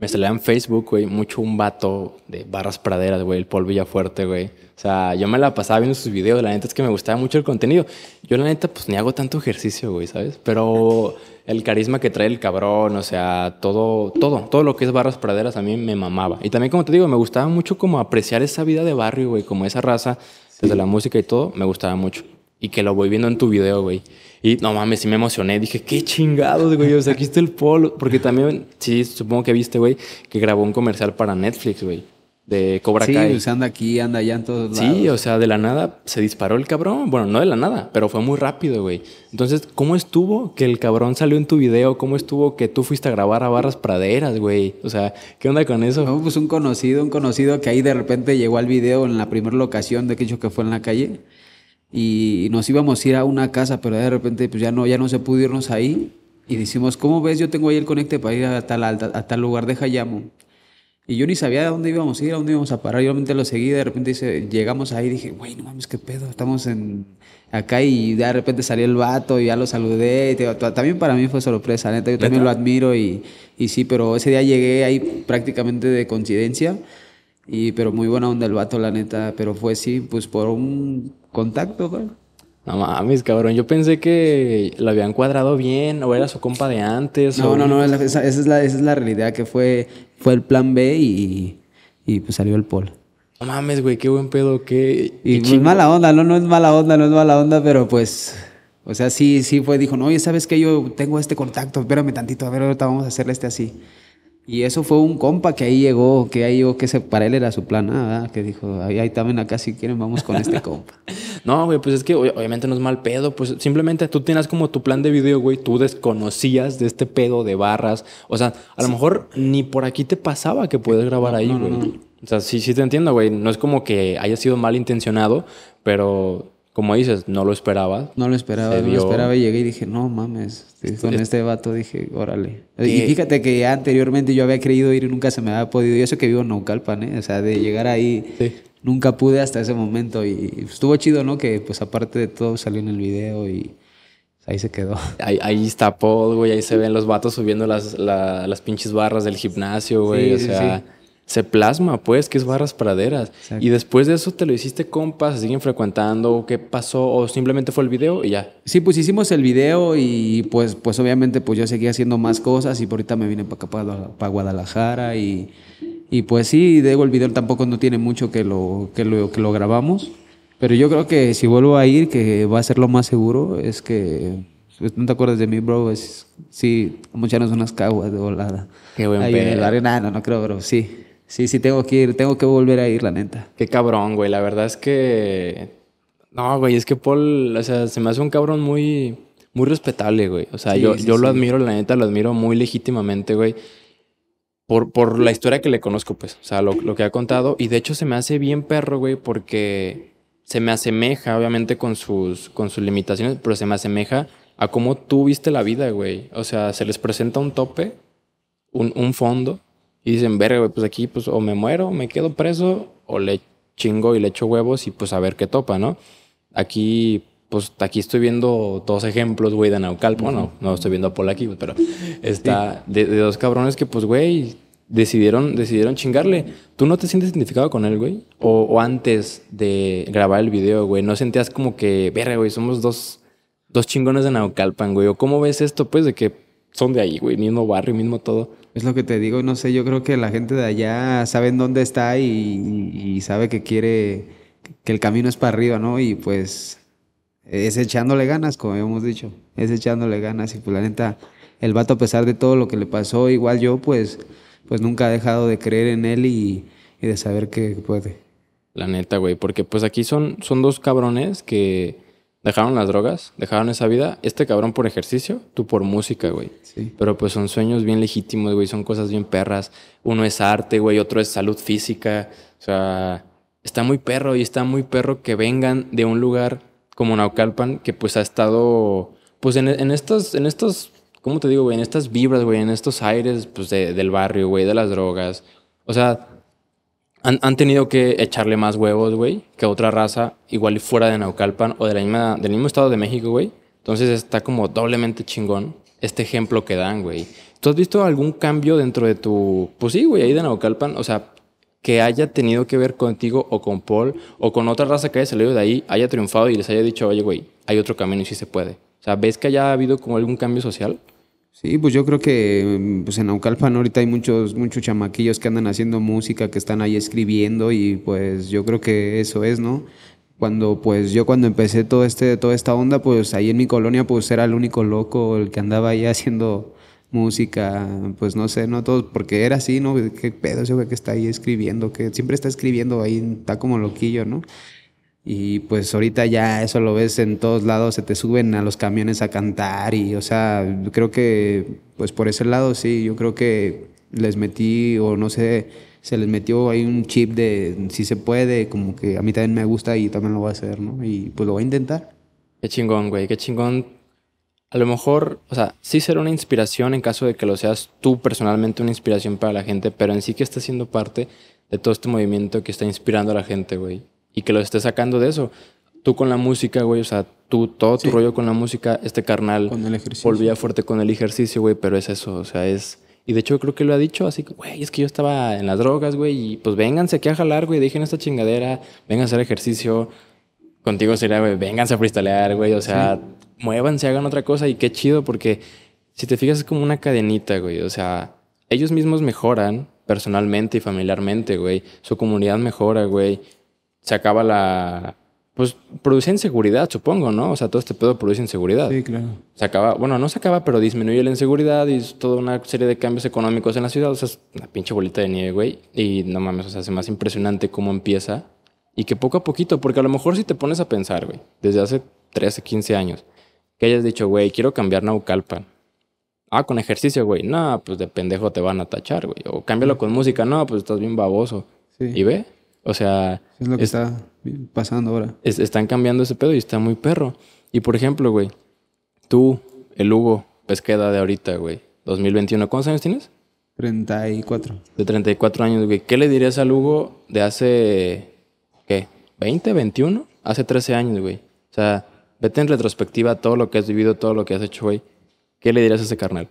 me salía en Facebook, güey, mucho un vato de barras praderas, güey, el Paul Villafuerte, güey. O sea, yo me la pasaba viendo sus videos, la neta es que me gustaba mucho el contenido. Yo, la neta, pues ni hago tanto ejercicio, güey, ¿sabes? Pero el carisma que trae el cabrón, o sea, todo, todo, todo lo que es barras praderas a mí me mamaba. Y también, como te digo, me gustaba mucho como apreciar esa vida de barrio, güey, como esa raza, desde la música y todo, me gustaba mucho y que lo voy viendo en tu video, güey. Y no mames, sí me emocioné. Dije, qué chingados, güey. O sea, aquí está el polo. Porque también, sí, supongo que viste, güey, que grabó un comercial para Netflix, güey. De Cobra sí, Kai. Sí, pues, anda aquí, anda allá en todos lados. Sí, o sea, de la nada se disparó el cabrón. Bueno, no de la nada, pero fue muy rápido, güey. Entonces, ¿cómo estuvo que el cabrón salió en tu video? ¿Cómo estuvo que tú fuiste a grabar a Barras Praderas, güey? O sea, ¿qué onda con eso? Fue pues un conocido, un conocido que ahí de repente llegó al video en la primera locación, de que yo que fue en la calle y nos íbamos a ir a una casa, pero de repente pues ya no, ya no se pudo irnos ahí y decimos, ¿cómo ves? Yo tengo ahí el conecte para ir a tal, lugar, deja llamo. Y yo ni sabía a dónde íbamos a ir, a dónde íbamos a parar. Yo realmente lo seguí, de repente llegamos ahí y dije, güey, no mames, qué pedo, estamos en acá y de repente salió el vato y ya lo saludé. también para mí fue sorpresa, neta, yo también lo admiro y, y sí, pero ese día llegué ahí prácticamente de coincidencia y, pero muy buena onda el vato, la neta. Pero fue sí, pues por un contacto, güey. No mames, cabrón. Yo pensé que lo habían cuadrado bien, o era su compa de antes. No, no, no. Esa, es la, es la realidad, que fue, fue el plan B y, y pues salió el pol. No mames, güey, qué buen pedo, qué. Y mala onda, no, no es mala onda, no es mala onda, pero pues. O sea, sí, sí fue, dijo, no, oye, ¿sabes que Yo tengo este contacto, espérame tantito, a ver, ahorita vamos a hacerle este así. Y eso fue un compa que ahí llegó, que ahí llegó, que se, para él era su plan, ah, que dijo, ahí, ahí también acá si quieren vamos con este [LAUGHS] compa. no, güey, pues es que obviamente no es mal pedo, pues simplemente tú tienes como tu plan de video, güey, tú desconocías de este pedo de barras, o sea, a lo mejor ni por aquí te pasaba que puedes grabar ahí, güey. o sea, sí, sí te entiendo, güey, no es como que haya sido mal intencionado, pero como dices, no lo esperaba. No lo esperaba, yo esperaba y llegué y dije, no mames, este, este, con este vato dije, órale. Y fíjate que anteriormente yo había creído ir y nunca se me había podido. Y eso que vivo en Naucalpan, ¿eh? O sea, de llegar ahí, nunca pude hasta ese momento. Y pues, estuvo chido, ¿no? Que pues aparte de todo salió en el video y ahí se quedó. Ahí, está Paul, güey, ahí se ven los vatos subiendo las, las pinches barras del gimnasio, güey. o sea se plasma, pues, que es Barras Praderas. Y después de eso te lo hiciste compas, siguen frecuentando, ¿qué pasó? ¿O simplemente fue el video y ya? Sí, pues hicimos el video y pues, pues obviamente pues yo seguía haciendo más cosas y por ahorita me vine para para, Guadalajara y, pues sí, debo el video tampoco no tiene mucho que lo, que lo, grabamos. Pero yo creo que si vuelvo a ir, que va a ser lo más seguro, es que no te acuerdas de mí, bro. Es, sí, muchas unas caguas de volada. Qué buen pedo. No, no creo, bro. Sí. Sí, sí, tengo que ir, tengo que volver a ir, la neta. Qué cabrón, güey. La verdad es que. No, güey, es que Paul, o sea, se me hace un cabrón muy, muy respetable, güey. O sea, yo, yo lo admiro, la neta, lo admiro muy legítimamente, güey. Por, por la historia que le conozco, pues. O sea, lo, que ha contado. Y de hecho, se me hace bien perro, güey, porque se me asemeja, obviamente, con sus, con sus limitaciones, pero se me asemeja a cómo tú viste la vida, güey. O sea, se les presenta un tope, un, un fondo y dicen, verga, güey, pues aquí pues o me muero, me quedo preso, o le chingo y le echo huevos y pues a ver qué topa, ¿no? Aquí, pues aquí estoy viendo dos ejemplos, güey, de Naucalpan. Bueno, no estoy viendo a Paul aquí, pero está de, dos cabrones que pues, güey, decidieron, decidieron chingarle. ¿Tú no te sientes identificado con él, güey? O, o antes de grabar el video, güey, ¿no sentías como que, verga, güey, somos dos, dos chingones de Naucalpan, güey? ¿O cómo ves esto, pues, de que son de ahí, güey, mismo barrio, mismo todo. Es lo que te digo, no sé, yo creo que la gente de allá sabe en dónde está y, sabe que quiere, que el camino es para arriba, ¿no? Y pues es echándole ganas, como hemos dicho, es echándole ganas y pues la neta, el vato a pesar de todo lo que le pasó, igual yo pues, pues nunca ha dejado de creer en él y, de saber que puede. La neta, güey, porque pues aquí son, son dos cabrones que Dejaron las drogas, dejaron esa vida. Este cabrón por ejercicio, tú por música, güey. Sí. Pero pues son sueños bien legítimos, güey. Son cosas bien perras. Uno es arte, güey. Otro es salud física. O sea, está muy perro y está muy perro que vengan de un lugar como Naucalpan que pues ha estado, pues en, en en estos, ¿cómo te digo, güey? En estas vibras, güey. En estos aires, pues del barrio, güey. De las drogas. O sea, han, tenido que echarle más huevos, güey, que otra raza, igual fuera de Naucalpan o del mismo estado de México, güey. Entonces está como doblemente chingón este ejemplo que dan, güey. ¿Tú has visto algún cambio dentro de tu... Pues sí, güey, ahí de Naucalpan, o sea, que haya tenido que ver contigo o con Paul o con otra raza que haya salido de ahí, haya triunfado y les haya dicho, oye, güey, hay otro camino y sí se puede. O sea, ¿ves que haya habido como algún cambio social? Sí, pues yo creo que mm, pues en Aucalpan ahorita hay muchos, muchos chamaquillos que andan haciendo música, que están ahí escribiendo y pues yo creo que eso es, ¿no? Cuando pues yo cuando empecé todo este, toda esta onda, pues ahí en mi colonia pues era el único loco, el que andaba ahí [LAUGHS] haciendo música, pues no sé, no todos, porque era así, ¿no? ¿Qué pedo ese güey que está ahí escribiendo? Que siempre está escribiendo ahí, está como loquillo, ¿no? Y pues ahorita ya eso lo ves en todos lados, se te suben a los camiones a cantar y, o sea, creo que, pues por ese lado sí, yo creo que les metí o no sé, se les metió ahí un chip de si se puede, como que a mí también me gusta y también lo voy a hacer, ¿no? Y pues lo voy a intentar. Qué chingón, güey, qué chingón. A lo mejor, o sea, sí será una inspiración en caso de que lo seas tú personalmente una inspiración para la gente, pero en sí que estás siendo parte de todo este movimiento que está inspirando a la gente, güey y que los esté sacando de eso. Tú con la música, güey, o sea, tú, todo tu rollo con la música, este carnal con volvía fuerte con el ejercicio, güey, pero es eso, o sea, es... Y de hecho creo que lo ha dicho, así que, güey, es que yo estaba en las drogas, güey, y pues vénganse aquí a jalar, güey, dejen esta chingadera, vengan a hacer ejercicio. Contigo sería, güey, vénganse a freestalear, güey, o sea, muévanse, hagan otra cosa y qué chido, porque si te fijas es como una cadenita, güey, o sea, ellos mismos mejoran personalmente y familiarmente, güey, su comunidad mejora, güey, se acaba la... Pues produce inseguridad, supongo, ¿no? O sea, todo este pedo produce inseguridad. Sí, claro. Se acaba, bueno, no se acaba, pero disminuye la inseguridad y toda una serie de cambios económicos en la ciudad. O sea, es una pinche bolita de nieve, güey. Y no mames, o sea, hace más impresionante cómo empieza y que poco a poquito, porque a lo mejor si te pones a pensar, güey, desde hace 13, 15 años, que hayas dicho, güey, quiero cambiar Naucalpan. Ah, con ejercicio, güey. No, pues de pendejo te van a tachar, güey. O cámbialo con música. No, pues estás bien baboso. Sí. Y ve, o sea... Es lo que está pasando ahora. están cambiando ese pedo y está muy perro. Y por ejemplo, güey, tú, el Hugo Pesqueda de ahorita, güey, 2021, ¿cuántos años tienes? 34. De 34 años, güey. ¿Qué le dirías al Hugo de hace, qué, 20, 21? Hace 13 años, güey. O sea, vete en retrospectiva todo lo que has vivido, todo lo que has hecho, güey. ¿Qué le dirías a ese carnal?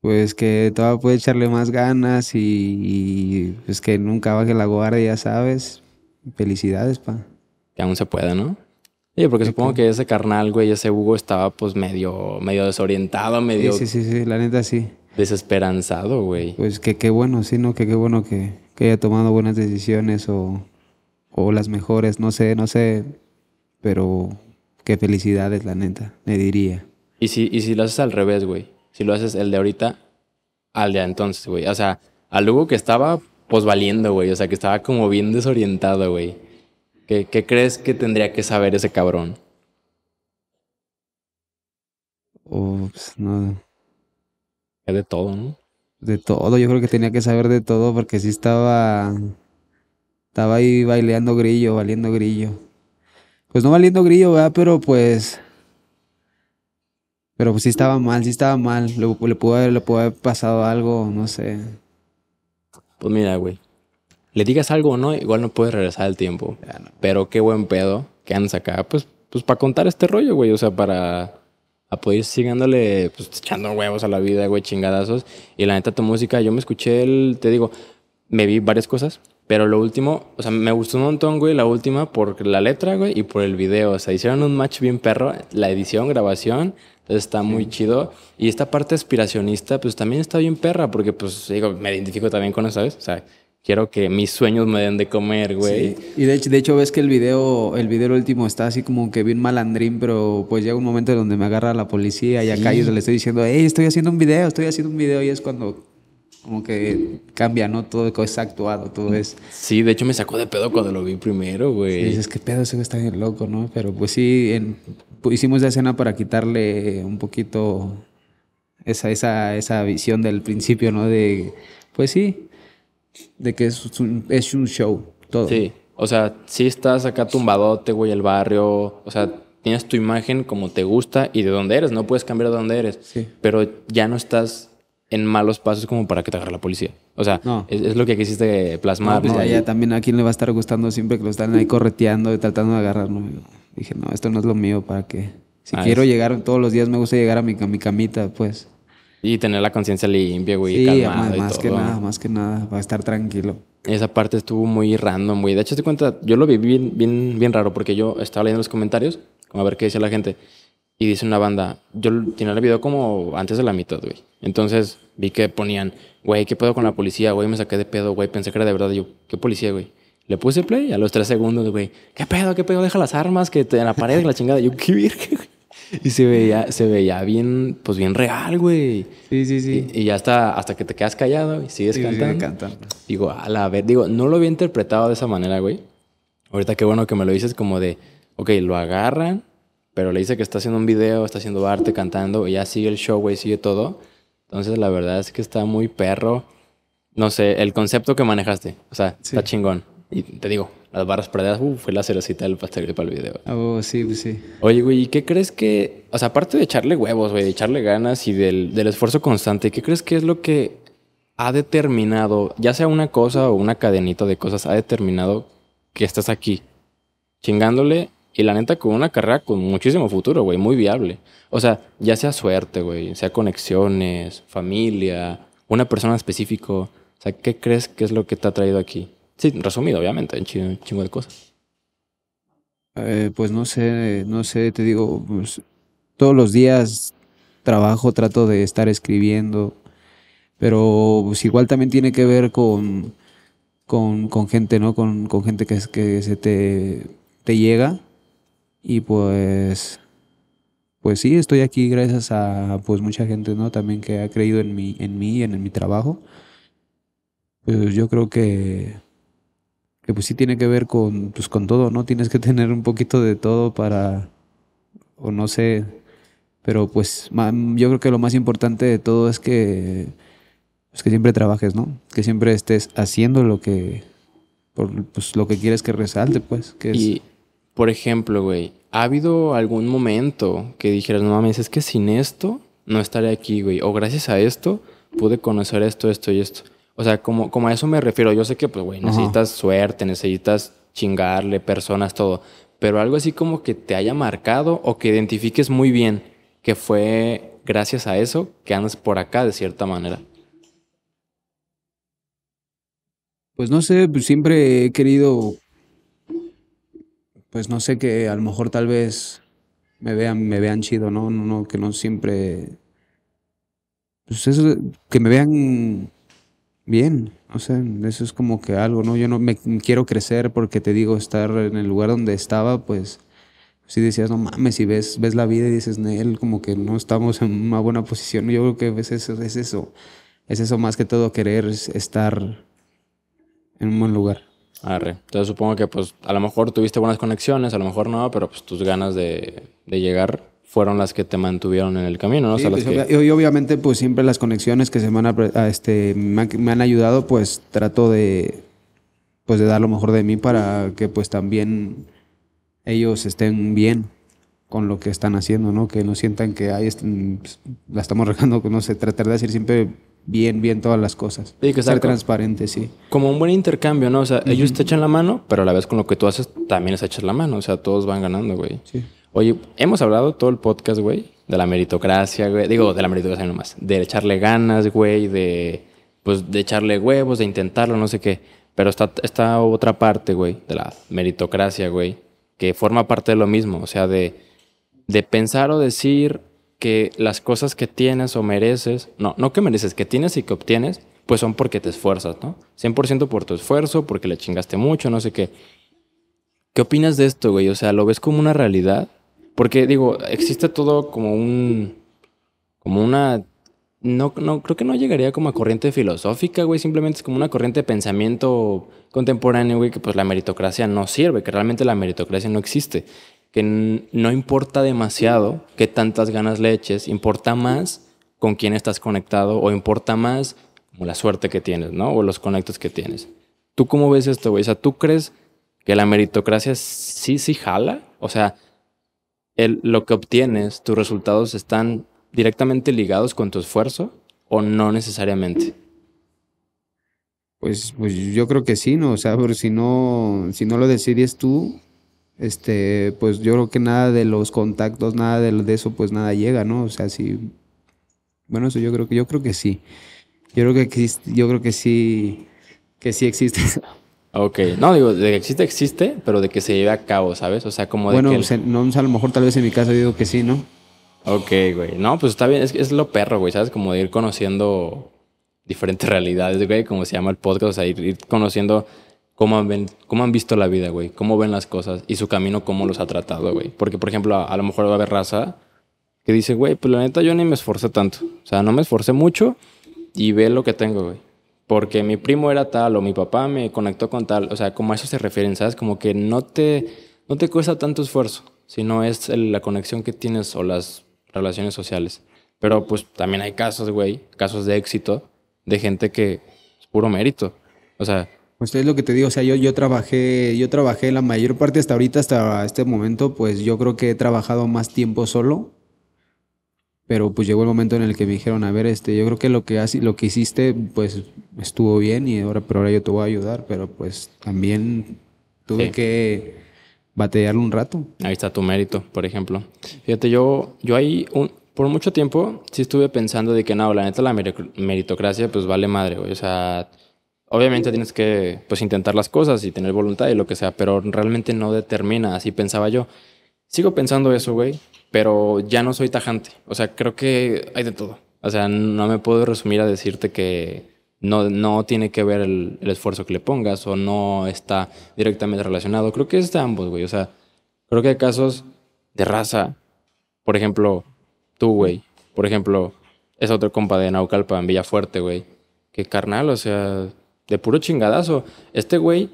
pues que todavía puede echarle más ganas y, pues que nunca que la guardia, ¿sabes? Felicidades, pa. Que aún se puede, ¿no? Oye, porque supongo que ese carnal, güey, ese Hugo estaba pues medio, medio desorientado, medio... Sí, sí, sí, la neta sí. Desesperanzado, güey. Pues que qué bueno, sí, ¿no? Que qué bueno que, haya tomado buenas decisiones o, o las mejores, no sé, no sé, pero qué felicidades, la neta, me diría. ¿Y si, y si lo haces al revés, güey? si lo haces el de ahorita al de entonces, güey. O sea, al que estaba pues valiendo, güey. O sea, que estaba como bien desorientado, güey. ¿Qué, crees que tendría que saber ese cabrón? Ups, no. Es de todo, ¿no? De todo, yo creo que tenía que saber de todo porque sí estaba. Estaba ahí baileando grillo, valiendo grillo. Pues no valiendo grillo, ¿verdad? Pero pues pero pues sí estaba mal, sí estaba mal. Le, le, pudo haber, pasado algo, no sé. Pues mira, güey. Le digas algo o no, igual no puedes regresar al tiempo. Pero qué buen pedo que andas acá, pues, pues para contar este rollo, güey. O sea, para, a poder siguiéndole, pues echando huevos a la vida, güey, chingadazos. Y la neta, tu música, yo me escuché el, te digo, me vi varias cosas, pero lo último, o sea, me gustó un montón, güey, la última por la letra, güey, y por el video. O sea, hicieron un match bien perro, la edición, grabación, está muy chido. Y esta parte aspiracionista, pues también está bien perra, porque pues digo, me identifico también con eso, ¿sabes? O sea, quiero que mis sueños me den de comer, güey. Y de hecho, ves que el video, el video último está así como que bien malandrín, pero pues llega un momento donde me agarra la policía y acá yo le estoy diciendo, hey, estoy haciendo un video, estoy haciendo un video y es cuando como que cambia, ¿no? Todo es actuado, todo es... Sí, de hecho me sacó de pedo cuando lo vi primero, güey. dices, qué pedo, ese está bien loco, ¿no? Pero pues sí, pues, hicimos la escena para quitarle un poquito esa, esa, esa visión del principio, ¿no? De, pues sí, de que es un, show, todo. Sí, o sea, sí estás acá tumbadote, güey, el barrio, o sea tienes tu imagen como te gusta y de dónde eres, no puedes cambiar de dónde eres, pero ya no estás en malos pasos como para que te agarre la policía. O sea, no. es, lo que quisiste plasmar. No, pues también a quién le va a estar gustando siempre que lo están ahí correteando y tratando de agarrarlo. Dije, no, esto no es lo mío, ¿para qué? Si ah, quiero llegar todos los días, me gusta llegar a mi, camita, pues. Y tener la conciencia limpia, güey, y calmada. Más, más que nada, más que nada, para estar tranquilo. Esa parte estuvo muy random, muy De hecho, te cuenta, yo lo vi bien, bien, bien raro porque yo estaba leyendo los comentarios, como a ver qué decía la gente. Y dice una banda, yo tenía el video como antes de la mitad, güey. Entonces vi que ponían, güey, ¿qué pedo con la policía? Güey, me saqué de pedo, güey, pensé que era de verdad. Yo, ¿qué policía, güey? Le puse play a los tres segundos, güey. ¿Qué pedo? ¿Qué pedo? Deja las armas que te en la pared, la chingada. Yo, qué virgen, güey. [LAUGHS] Y se veía, se veía bien, pues bien real, güey. Sí, sí, sí. Y, ya hasta, hasta que te quedas callado y sigues cantando. cantando. Digo, a la vez, digo, no lo había interpretado de esa manera, güey. Ahorita qué bueno que me lo dices como de, ok, lo agarran pero le dice que está haciendo un video, está haciendo arte, cantando, y ya sigue el show, güey, sigue todo. Entonces, la verdad es que está muy perro. No sé, el concepto que manejaste, o sea, está chingón. Y te digo, las barras perdidas, uh, fue la cerecita del pastel para el video. Ah, oh, sí, pues sí. Oye, güey, ¿y qué crees que, o sea, aparte de echarle huevos, güey, de echarle ganas y del, del esfuerzo constante, ¿qué crees que es lo que ha determinado, ya sea una cosa o una cadenita de cosas, ha determinado que estás aquí, chingándole y la neta, con una carrera con muchísimo futuro, güey, muy viable. O sea, ya sea suerte, güey, sea conexiones, familia, una persona específico. O sea, ¿qué crees que es lo que te ha traído aquí? Sí, resumido, obviamente, un chingo, chingo de cosas. Eh, pues no sé, no sé, te digo, pues, todos los días trabajo, trato de estar escribiendo, pero pues igual también tiene que ver con, con, gente, ¿no? Con, gente que, que se te, te llega y pues, pues sí, estoy aquí gracias a pues mucha gente, ¿no? También que ha creído en mí, en mí, en, mi trabajo. Pues yo creo que, que pues sí tiene que ver con, pues con todo, ¿no? Tienes que [LAUGHS] tener un poquito de todo para, o no sé, pero pues yo creo que lo más importante de todo es que, pues que siempre trabajes, ¿no? Que siempre estés haciendo lo que, pues lo que quieres que resalte, pues. Que es, por ejemplo, güey, ¿ha habido algún momento que dijeras, no mames, es que sin esto no estaré aquí, güey? O gracias a esto pude conocer esto, esto y esto. O sea, como, como a eso me refiero. Yo sé que, pues, güey, necesitas suerte, necesitas chingarle, personas, todo. Pero algo así como que te haya marcado o que identifiques muy bien que fue gracias a eso que andas por acá de cierta manera. Pues no sé, pues siempre he querido pues no sé, que a lo mejor tal vez me vean, me vean chido, ¿no? no, no que no siempre... Pues eso, que me vean bien, o sea, eso es como que algo, ¿no? Yo no me quiero crecer porque te digo, estar en el lugar donde estaba, pues si decías, no mames, si ves, ves la vida y dices, Nel, como que no estamos en una buena posición. Yo creo que veces es eso. Es eso más que todo, querer estar en un buen lugar. Entonces supongo que pues a lo mejor tuviste buenas conexiones, a lo mejor no, pero pues tus ganas de, llegar fueron las que te mantuvieron en el camino, ¿no? Pues, y obviamente pues siempre las conexiones que se me han, este, me han, ayudado, pues trato de, pues, de dar lo mejor de mí para que pues también ellos estén bien con lo que están haciendo, ¿no? Que no sientan que ahí mm, pues, la estamos regando, no sé, tratar de decir siempre bien, bien todas las cosas. que Ser transparente, sí. Como un buen intercambio, ¿no? O sea, ellos te echan la mano, pero a la vez con lo que tú haces también les echar la mano. O sea, todos van ganando, güey. Sí. Oye, hemos hablado todo el podcast, güey, de la meritocracia, güey. Digo, de la meritocracia nomás. De echarle ganas, güey, de... Pues de echarle huevos, de intentarlo, no sé qué. Pero está otra parte, güey, de la meritocracia, güey, que forma parte de lo mismo. O sea, de, de pensar o decir que las cosas que tienes o mereces, no, no que mereces, que tienes y que obtienes, pues son porque te esfuerzas, ¿no? 100% por tu esfuerzo, porque le chingaste mucho, no sé qué. ¿Qué opinas de esto, güey? O sea, ¿lo ves como una realidad? Porque digo, existe todo como un como una no, no creo que no llegaría como a corriente filosófica, güey, simplemente es como una corriente de pensamiento contemporáneo, güey, que pues la meritocracia no sirve, que realmente la meritocracia no existe que no importa demasiado qué tantas ganas le eches, importa más con quién estás conectado o importa más la suerte que tienes, ¿no? O los conectos que tienes. ¿Tú cómo ves esto, güey? O sea, ¿tú crees que la meritocracia sí, sí jala? O sea, el, lo que obtienes, tus resultados están directamente ligados con tu esfuerzo o no necesariamente? Pues, pues yo creo que sí, ¿no? O sea, pero si no, si no lo decides tú, este, pues yo creo que nada de los contactos, nada de, de eso, pues nada llega, ¿no? O sea, sí. Bueno, eso yo creo que yo creo que sí. Yo creo que existe, yo creo que sí que sí existe. [LAUGHS] Ok, no digo, de que existe, existe, pero de que se lleve a cabo, ¿sabes? O sea, como de bueno, que Bueno, no, a lo mejor tal vez en mi caso digo que sí, ¿no? Ok, güey. No, pues está bien, es, es lo perro, güey, ¿sabes? Como de ir conociendo diferentes realidades, güey, como se llama el podcast, o sea, ir, ir conociendo cómo, ven, cómo han visto la vida, güey, cómo ven las cosas y su camino, cómo los ha tratado, güey. Porque, por ejemplo, a, lo mejor va a haber raza que dice, güey, pues la neta yo ni me esforcé tanto. O sea, no me esforcé mucho y ve lo que tengo, güey. Porque mi primo era tal o mi papá me conectó con tal. O sea, como a eso se refieren, ¿sabes? Como que no te, no te cuesta tanto esfuerzo, sino es la conexión que tienes o las relaciones sociales. Pero pues también hay casos, güey, casos de éxito de gente que es puro mérito. O sea, pues es lo que te digo, o sea, yo, yo trabajé, yo trabajé la mayor parte hasta ahorita, hasta este momento, pues yo creo que he trabajado más tiempo solo, pero pues llegó el momento en el que me dijeron, a ver, este, yo creo que lo que, lo que hiciste, pues estuvo bien y ahora, pero ahora yo te voy a ayudar, pero pues también tuve que batear un rato. Ahí está tu mérito, por ejemplo. Fíjate, yo, yo ahí, por mucho tiempo, sí estuve pensando de que no, la neta, la meritocracia, pues vale madre, o sea Obviamente tienes que pues intentar las cosas y tener voluntad y lo que sea, pero realmente no determina, así pensaba yo. Sigo pensando eso, güey, pero ya no soy tajante. O sea, creo que hay de todo. O sea, no me puedo resumir a decirte que no, no tiene que ver el, esfuerzo que le pongas o no está directamente relacionado. Creo que es de ambos, güey. O sea, creo que hay casos de raza. Por ejemplo, tú, güey. Por ejemplo, es otro compa de Naucalpa en Villafuerte, güey. Que carnal, o sea, de puro chingadazo. Este güey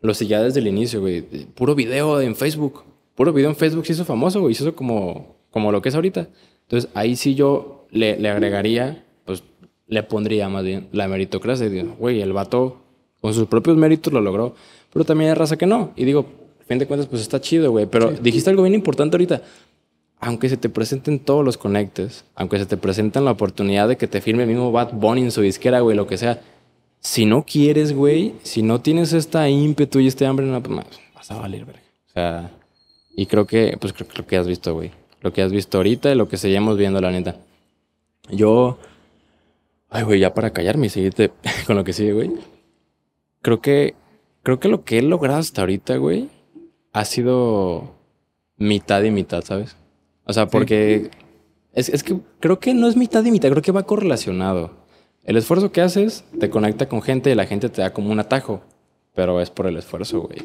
lo seguía desde el inicio, güey. Puro video en Facebook. Puro video en Facebook se hizo famoso, güey. Se hizo como, como lo que es ahorita. Entonces, ahí sí yo le, agregaría, pues, le pondría más bien la meritocracia. Y digo, güey, el vato con sus propios méritos lo logró. Pero también hay raza que no. Y digo, a fin de cuentas, pues está chido, güey. Pero dijiste algo bien importante ahorita. Aunque se te presenten todos los conectes, aunque se te presenten la oportunidad de que te firme el mismo Bad Bunny en su disquera, güey, lo que sea, si no quieres, güey, si no tienes esta ímpetu y este hambre, no, pues, vas a valer, verga. O sea, y creo que, pues creo, que has visto, güey. Lo que has visto ahorita y lo que seguimos viendo, la neta. Yo, ay, güey, ya para callarme y seguirte [LAUGHS] con lo que sigue, güey. Creo que, creo que lo que he logrado hasta ahorita, güey, ha sido mitad y mitad, ¿sabes? O sea, porque es, es que creo que no es mitad y mitad, creo que va correlacionado. El esfuerzo que haces te conecta con gente y la gente te da como un atajo, pero es por el esfuerzo, güey.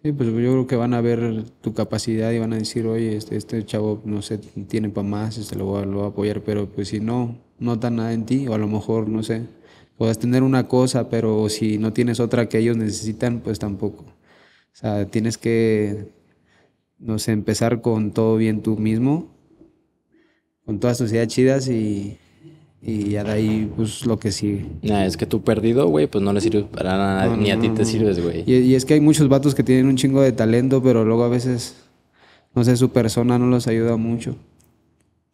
Sí, pues yo creo que van a ver tu capacidad y van a decir, oye, este, este chavo, no sé, tiene para más, este lo voy, a, apoyar, pero pues si no, no dan nada en ti, o a lo mejor, no sé, puedes tener una cosa, pero si no tienes otra que ellos necesitan, pues tampoco. O sea, tienes que, no sé, empezar con todo bien tú mismo, con todas tus ideas chidas y, y ya de ahí, pues lo que sigue. nada es que tú perdido, güey, pues no le sirve para nada, ni a ti te sirves, güey. Y, es que hay muchos vatos que tienen un chingo de talento, pero luego a veces, no sé, su persona no los ayuda mucho.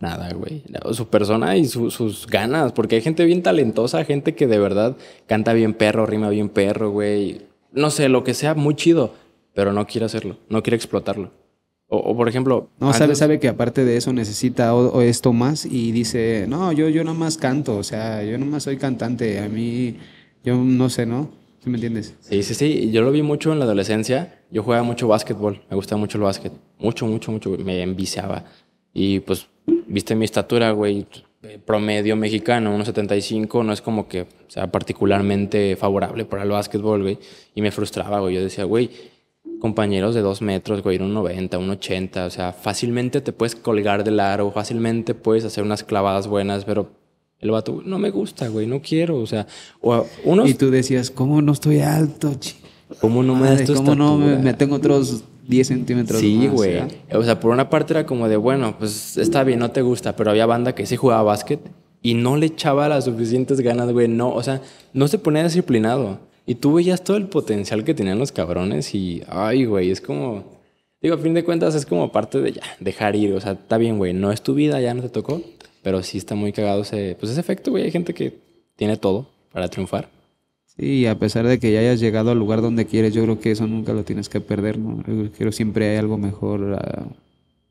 Nada, güey. Su persona y sus ganas, porque hay gente bien talentosa, gente que de verdad canta bien perro, rima bien perro, güey. No sé, lo que sea, muy chido, pero no quiere hacerlo, no quiere explotarlo. O, por ejemplo... No, sabe, sabe que aparte de eso necesita esto más y dice, no, yo, yo nomás canto, o sea, yo nomás soy cantante, a mí, yo no sé, ¿no? ¿Sí me entiendes? Sí, sí, sí, yo lo vi mucho en la adolescencia, yo jugaba mucho básquetbol, me gustaba mucho el básquet, mucho, mucho, mucho, me enviciaba. Y pues, viste mi estatura, güey, promedio mexicano, 1.75, no es como que sea particularmente favorable para el básquetbol, güey. Y me frustraba, güey. Yo decía, güey, compañeros de dos metros, güey, un 90, un 80, o sea, fácilmente te puedes colgar del aro, fácilmente puedes hacer unas clavadas buenas, pero el vato, no me gusta, güey, no quiero, o sea, o unos... Y tú decías, ¿cómo no estoy alto, chico? ¿Cómo no me tengo otros 10 centímetros Sí, güey. O sea, por una parte era como de, bueno, pues está bien, no te gusta, pero había banda que sí jugaba básquet y no le echaba las suficientes ganas, güey. No, o sea, no se ponía disciplinado. Y tú veías todo el potencial que tenían los cabrones y, ay, güey, es como, digo, a fin de cuentas es como parte de ya, dejar ir, o sea, está bien, güey, no es tu vida, ya no te tocó, pero sí está muy cagado ese, pues ese efecto, güey, hay gente que tiene todo para triunfar. Sí, a pesar de que ya hayas llegado al lugar donde quieres, yo creo que eso nunca lo tienes que perder, ¿no? Yo creo siempre hay algo mejor ah,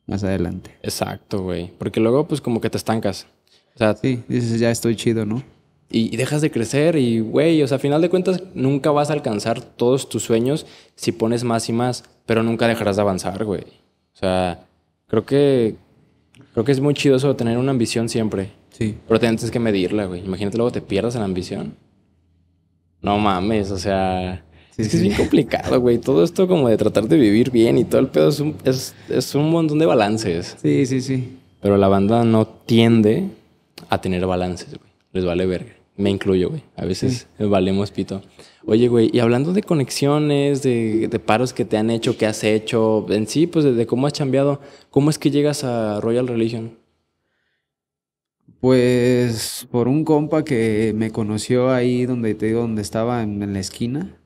más adelante. Exacto, güey, porque luego pues como que te estancas. O sea, sí, dices, ya estoy chido, ¿no? y, dejas de crecer y, güey, o sea, a final de cuentas nunca vas a alcanzar todos tus sueños si pones más y más, pero nunca dejarás de avanzar, güey. O sea, creo que, creo que es muy chido eso, de tener una ambición siempre. Sí. Pero tienes que medirla, güey. Imagínate luego te pierdas la ambición. No mames, o sea... es que es bien complicado, güey. Todo esto como de tratar de vivir bien y todo el pedo es es un montón de balances. Sí, sí, sí. Pero la banda no tiende a tener balances, güey les vale verga. Me incluyo, güey. A veces valemos pito. Oye, güey, y hablando de conexiones, de, paros que te han hecho, que has hecho, en sí, pues de, cómo has cambiado ¿cómo es que llegas a Royal Religion? Pues por un compa que me conoció ahí donde te donde estaba en, la esquina,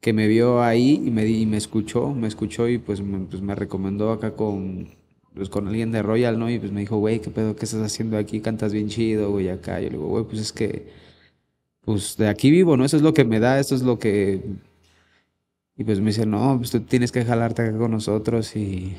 que me vio ahí y me, y me escuchó, me escuchó y pues pues me recomendó acá con, pues con alguien de Royal, ¿no? Y pues me dijo, güey, ¿qué pedo? ¿Qué estás haciendo aquí? Cantas bien chido, güey, acá. Yo le digo, güey, pues es que, pues de aquí vivo, ¿no? Eso es lo que me da, eso es lo que... Y pues me dice, no, pues tú tienes que jalarte acá con nosotros y...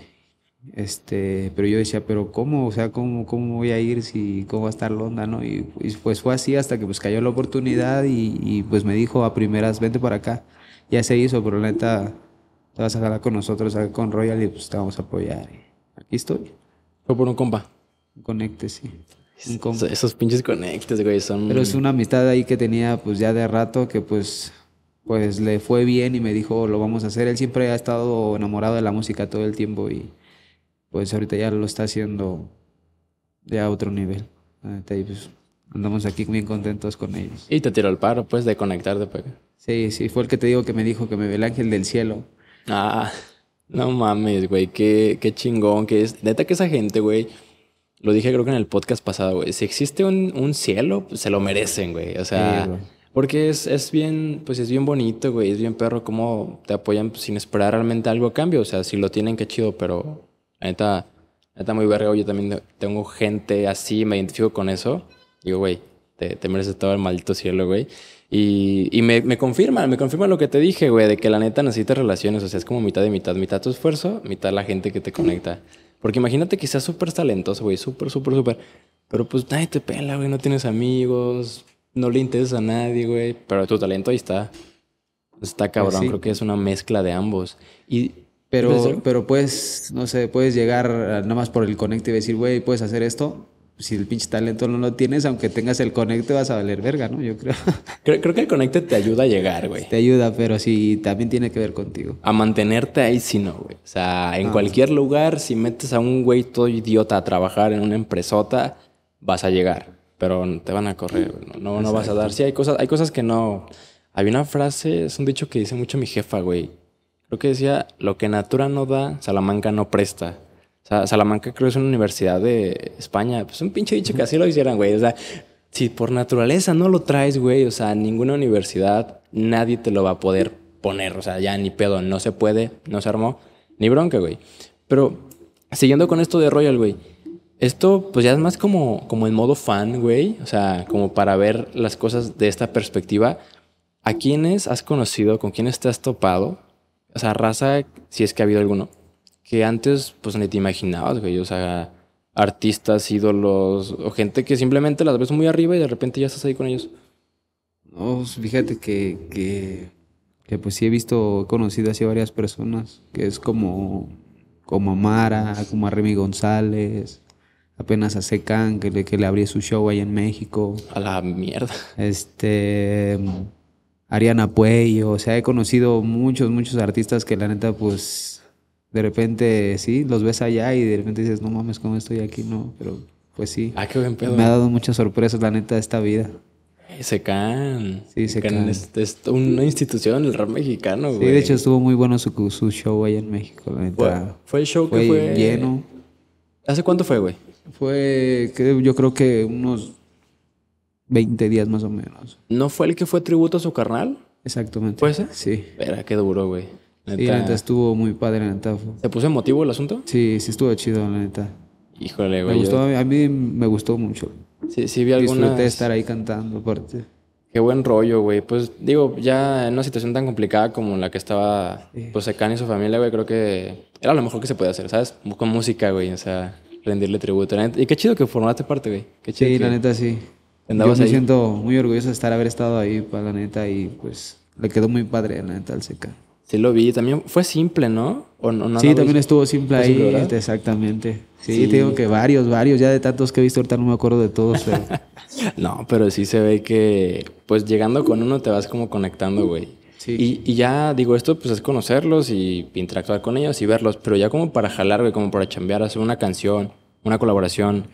Este, pero yo decía, pero ¿cómo? O sea, ¿cómo, cómo voy a ir si cómo va a estar Londa, no? Y, pues fue así hasta que pues cayó la oportunidad y, pues me dijo a primeras, vente para acá. Ya se hizo, pero la neta, te vas a jalar con nosotros, acá con Royal y pues te vamos a apoyar. Aquí estoy. Fue por un compa. Conecte, sí. Esos pinches conectes, güey, Pero es una amistad ahí que tenía pues ya de rato que pues pues le fue bien y me dijo, lo vamos a hacer. Él siempre ha estado enamorado de la música todo el tiempo y pues ahorita ya lo está haciendo de a otro nivel. Ahí pues andamos aquí bien contentos con ellos. Y te tiró el paro, pues, de conectar de pues. Sí, sí, fue el que te digo que me dijo que me ve el ángel del cielo. Ah. No mames, güey, qué, qué chingón que es. Neta que esa gente, güey, lo dije creo que en el podcast pasado, güey, si existe un, un cielo, pues, se lo merecen, güey. O sea, porque es, es, bien, pues es bien bonito, güey, es bien perro cómo te apoyan pues, sin esperar realmente algo a cambio. O sea, si lo tienen, qué chido, pero neta, neta muy verga, yo también tengo gente así, me identifico con eso. Digo, güey, te, te mereces todo el maldito cielo, güey. Y, me, confirma, me confirma lo que te dije, güey, de que la neta necesitas relaciones, o sea, es como mitad de mitad, mitad tu esfuerzo, mitad la gente que te conecta. Porque imagínate que seas súper talentoso, güey, súper, súper, súper, pero pues nadie te pela, güey, no tienes amigos, no le interesa a nadie, güey, pero tu talento ahí está. Está pues cabrón, creo que es una mezcla de ambos. Y pero, pero puedes, no sé, puedes llegar nada más por el connect y decir, güey, puedes hacer esto, si el pinche talento no lo tienes, aunque tengas el conecte, vas a valer verga, ¿no? Yo [LAUGHS] creo. Creo, que el conecte te ayuda a llegar, güey. Te ayuda, pero sí, también tiene que ver contigo. A mantenerte ahí, si no, güey. O sea, en cualquier lugar, si metes a un güey todo idiota a trabajar en una empresota, vas a llegar, pero te van a correr, No, no, vas a dar. Sí, hay cosas, hay cosas que no. hay una frase, es un dicho que dice mucho mi jefa, güey. Creo que decía, lo que Natura no da, Salamanca no presta. Salamanca creo que es una universidad de España. Pues un pinche dicho que así lo hicieran, güey. O sea, si por naturaleza no lo traes, güey, o sea, ninguna universidad, nadie te lo va a poder poner. O sea, ya ni pedo, no se puede, no se armó. Ni bronca, güey. Pero siguiendo con esto de Royal, güey. Esto, pues ya es más como, como en modo fan, güey. O sea, como para ver las cosas de esta perspectiva. ¿A quiénes has conocido? ¿Con quiénes te has topado? O sea, raza, si es que ha habido alguno, que antes pues ni te imaginabas, güey. O sea, artistas, ídolos o gente que simplemente las ves muy arriba y de repente ya estás ahí con ellos. No, pues, fíjate que, que, pues sí he visto, he conocido así varias personas, que es como, como como a Remy González, apenas a can que le, que le abrí su show ahí en México. A la mierda. Este... Ariana puello o sea, he conocido muchos, muchos artistas que la neta, pues, de repente, sí, los ves allá y de repente dices, no mames, ¿cómo estoy aquí? No, pero pues sí. Ah, qué buen pedo. Me ha dado muchas sorpresas, la neta, esta vida. can. Sí, se Es, es, una institución, el rap mexicano, güey. Sí, de hecho estuvo muy bueno su, show allá en México, neta. Fue, el show que fue. lleno. ¿Hace cuánto fue, güey? Fue, yo creo que unos 20 días más o menos. ¿No fue el que fue tributo a su carnal? Exactamente. ¿Fue ese? Sí. Espera, qué duro, güey. Y la neta estuvo muy padre, la neta. ¿Se puso emotivo el asunto? Sí, sí estuvo chido, la neta. Híjole, güey. Me gustó, a mí me gustó mucho. Sí, sí vi algunas... Disfruté estar ahí cantando, aparte. Qué buen rollo, güey. Pues digo, ya en una situación tan complicada como la que estaba, pues Secan y su familia, güey, creo que era lo mejor que se podía hacer, ¿sabes? Con música, güey, o sea, rendirle tributo. Y qué chido que formaste parte, güey. Qué chido. Sí, la neta, sí. Yo me siento muy orgulloso de estar, haber estado ahí, para la neta, y pues le quedó muy padre, la neta, al seca Sí, lo vi. También fue simple, ¿no? ¿O no, sí, también estuvo simple ahí. exactamente. Sí, tengo que varios, varios. Ya de tantos que he visto, ahorita no me acuerdo de todos, [LAUGHS] no, pero sí se ve que, pues llegando con uno te vas como conectando, güey. Sí. Y, ya, digo, esto pues es conocerlos y interactuar con ellos y verlos, pero ya como para jalar, güey, como para chambear, hacer una canción, una colaboración,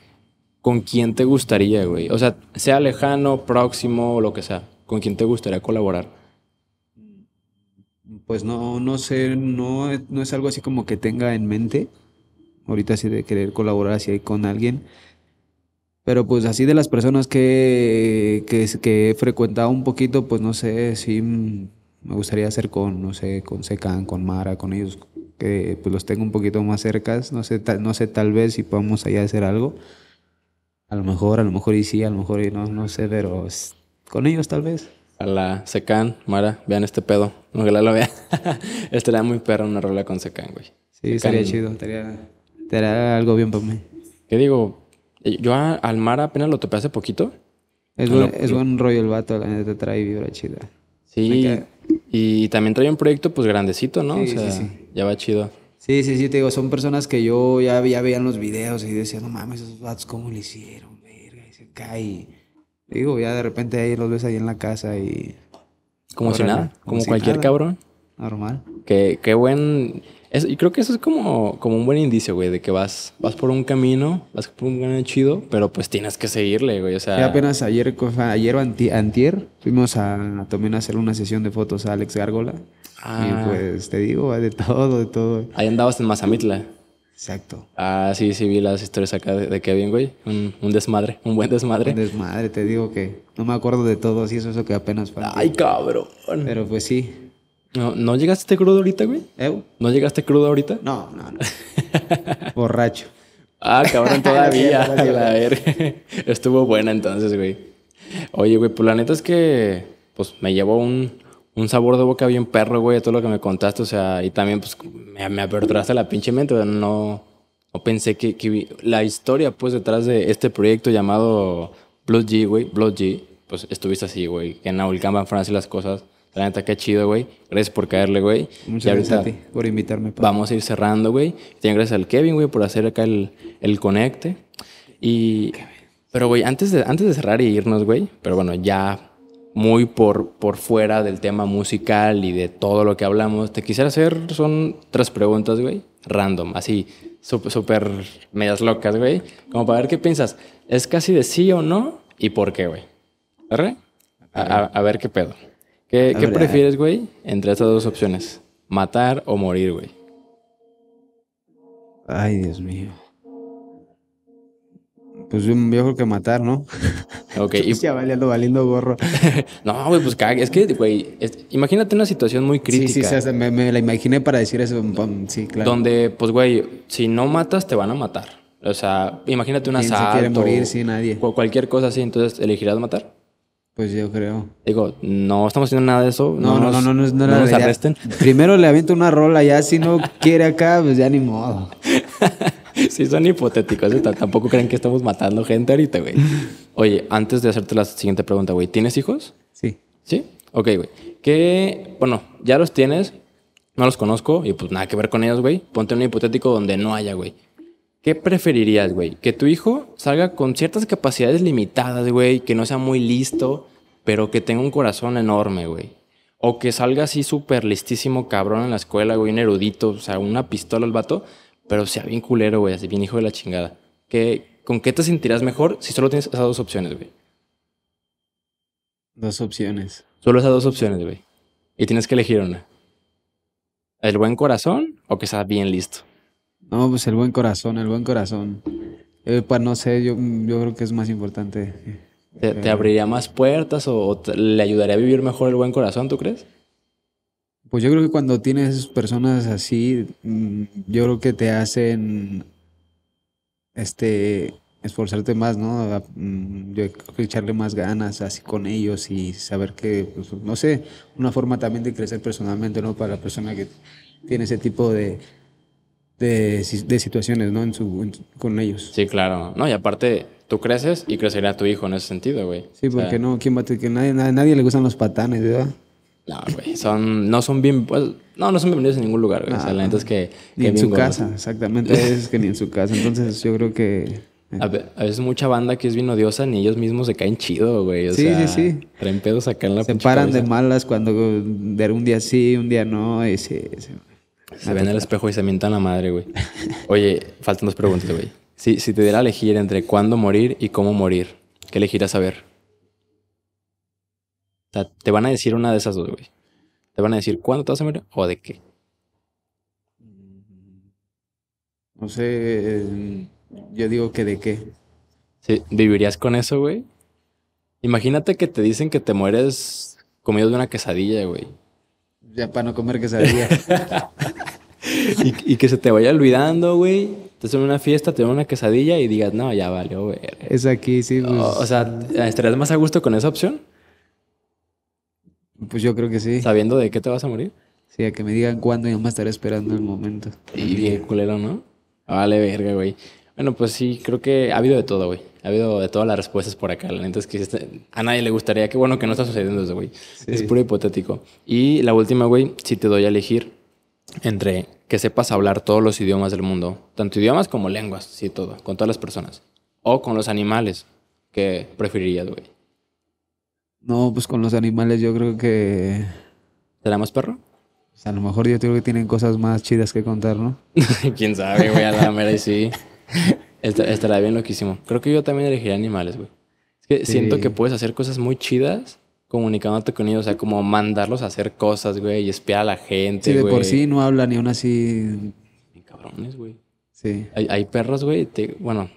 ¿con quién te gustaría, güey? O sea, sea lejano, próximo, o lo que sea, ¿con quién te gustaría colaborar? pues no, no sé, no, no es algo así como que tenga en mente, ahorita sí de querer colaborar así con alguien, pero pues así de las personas que, que, que he frecuentado un poquito, pues no sé, si me gustaría hacer con, no sé, con Secan, con Mara, con ellos, que pues los tengo un poquito más cercas, no sé, tal, no sé tal vez si podemos allá hacer algo, a lo mejor, a lo mejor y sí, a lo mejor y no, no sé, pero con ellos tal vez a la Secan, Mara, vean este pedo. No la lo vean. [LAUGHS] Estaría muy perro una rola con Secan, güey. Sí, sería chido. Estaría, algo bien para mí. ¿Qué digo? Eh, yo al Mara apenas lo topé hace poquito. Es, ah, buen, rollo el vato, la trae vibra chida. Sí, y también trae un proyecto pues grandecito, ¿no? o sea, ya va chido. Sí, sí, sí, te digo, son personas que yo ya, ya veía en los videos y decía, no mames, esos vatos, ¿cómo lo hicieron? Verga, y se cae. Digo, ya de repente ahí los ves ahí en la casa y... Como si nada, como, cualquier cabrón. Normal. Qué, qué buen... Es, y creo que eso es como, como un buen indicio, güey, de que vas, vas por un camino, vas por un camino chido, pero pues tienes que seguirle, güey, o sea... Ya apenas ayer, ayer o antier, fuimos a, también a hacer una sesión de fotos a Alex Gárgola. Ah. Y pues te digo, de todo, de todo. Ahí andabas en Mazamitla. Exacto. Ah, sí, sí, vi las historias acá de, de Kevin, güey. Un, desmadre, un buen desmadre. Un desmadre, te digo que no me acuerdo de todo, así eso es eso que apenas Ay, cabrón. Pero pues sí. No, ¿No llegaste este crudo ahorita, güey? ¿Eh? ¿No llegaste este crudo ahorita? No, no, no. [LAUGHS] Borracho. Ah, cabrón, todavía. [LAUGHS] A ver, [LAUGHS] Estuvo buena entonces, güey. Oye, güey, pues la neta es que pues me llevó un, un sabor de boca bien perro, güey, a todo lo que me contaste, o sea, y también, pues, me, me la pinche mente, no, no pensé que, que, la historia, pues, detrás de este proyecto llamado Blood G, güey, Blood G, pues, estuviste así, güey, que en Aulcamba, en Francia, las cosas, la neta, qué chido, güey, gracias por caerle, güey. Muchas gracias por invitarme. Vamos a ir cerrando, güey, también gracias al Kevin, güey, por hacer acá el, el conecte, y... Pero, güey, antes de, antes de cerrar y irnos, güey, pero bueno, ya muy por, por fuera del tema musical y de todo lo que hablamos, te quisiera hacer, son tres preguntas, güey, random, así, súper medias locas, güey, como para ver qué piensas. Es casi de sí o no y por qué, güey. A, ver qué pedo. ¿Qué, ¿qué prefieres, güey, entre estas dos opciones? ¿Matar o morir, güey? Ay, Dios mío. Pues un viejo que matar, ¿no? [LAUGHS] Ok. y... Ya valiendo, valiendo gorro. [LAUGHS] no, güey, pues cague. Es que, güey, imagínate una situación muy crítica. Sí, sí, sí me, la imaginé para decir eso. Mm, sí, claro. Donde, pues, güey, si no matas, te van a matar. O sea, imagínate una asalto. se quiere morir, sin nadie. Cualquier cosa así, entonces, ¿elegirás matar? Pues yo creo. Digo, no estamos haciendo nada de eso. No, no, no, no, no, no, nos arresten. Primero le aviento una rola, ya si no [LAUGHS] quiere acá, pues ya ni modo sí son hipotéticos. Tampoco creen que estamos matando gente ahorita, güey. Oye, antes de hacerte la siguiente pregunta, güey, ¿tienes hijos? Sí. ¿Sí? Ok, güey. ¿Qué? bueno, ya los tienes, no los conozco y pues nada que ver con ellos, güey. Ponte un hipotético donde no haya, güey. ¿Qué preferirías, güey? Que tu hijo salga con ciertas capacidades limitadas, güey, que no sea muy listo, pero que tenga un corazón enorme, güey. O que salga así súper listísimo, cabrón en la escuela, güey, un erudito, o sea, una pistola al vato, pero sea bien culero, güey, así bien hijo de la chingada. ¿Con qué te sentirás mejor si solo tienes esas dos opciones, güey? Dos opciones. Solo esas dos opciones, güey. Y tienes que elegir una. ¿El buen corazón o que sea bien listo? No, pues el buen corazón, el buen corazón. Pues no sé, yo, creo que es más importante. ¿Te, eh, abriría más puertas o, le ayudaría a vivir mejor el buen corazón, tú crees? Pues yo creo que cuando tienes personas así, mm, yo creo que te hacen este esforzarte más, ¿no? Mm, echarle más ganas así con ellos y saber que, pues, no sé, una forma también de crecer personalmente, ¿no? Para la persona que tiene ese tipo de, de, situaciones, ¿no? En su, con ellos. Sí, claro. No, y aparte, tú creces y crecerá tu hijo en ese sentido, güey. Sí, porque no, ¿quién va a, que nadie, nadie le gustan los patanes, ¿verdad? No, güey. Son, no son bien. Pues, no, no son bienvenidos en ningún lugar, güey. la ah, neta es que. Ni en su casa, exactamente. [LAUGHS] Es que ni en su casa. Entonces, yo creo que. Eh. A, veces mucha banda que es bien odiosa ni ellos mismos se caen chido, güey. sí, sí, sí. Traen pedos acá en la Se paran de malas cuando de un día sí, un día no. Y se, ven el espejo y se mientan la madre, güey. Oye, faltan dos preguntas, güey. Si, te diera a elegir entre cuándo morir y cómo morir, ¿qué elegirías ver? sea, te van a decir una de esas dos, güey. Te van a decir cuándo te vas a morir o de qué. Mm, no sé, mm, yo digo que de qué. Sí, ¿vivirías con eso, güey? Imagínate que te dicen que te mueres comido de una quesadilla, güey. Ya para no comer quesadilla. [LAUGHS] y, que se te vaya olvidando, güey. Te en una fiesta, te dan una quesadilla y digas, no, ya valió, güey. Es aquí, sí. Pues... o sea, ¿estarías más a gusto con esa opción? Pues yo creo que sí. ¿Sabiendo de qué te vas a morir? Sí, a que me digan cuándo yo me estaré esperando el momento. Y bien culero, ¿no? Vale, verga, güey. Bueno, pues sí, creo que ha habido de todo, güey. Ha habido de todas las respuestas por acá. La neta es que este, a nadie le gustaría. Qué bueno que no está sucediendo eso, güey. Es puro hipotético. Y la última, güey, si te doy a elegir entre que sepas hablar todos los idiomas del mundo, tanto idiomas como lenguas, sí, todo, con todas las personas. O con los animales, que preferirías, güey? No, pues con los animales yo creo que... ¿Será más perro? a lo mejor yo creo que tienen cosas más chidas que contar, ¿no? [LAUGHS] Quién sabe, güey, a la mera y sí. estará bien loquísimo. Creo que yo también elegiría animales, güey. Es que siento que puedes hacer cosas muy chidas comunicándote con ellos, o sea, como mandarlos a hacer cosas, güey, y espiar a la gente. Sí, de por sí no habla ni aún así. Ni cabrones, güey. Sí. Hay, hay perros, güey. Bueno,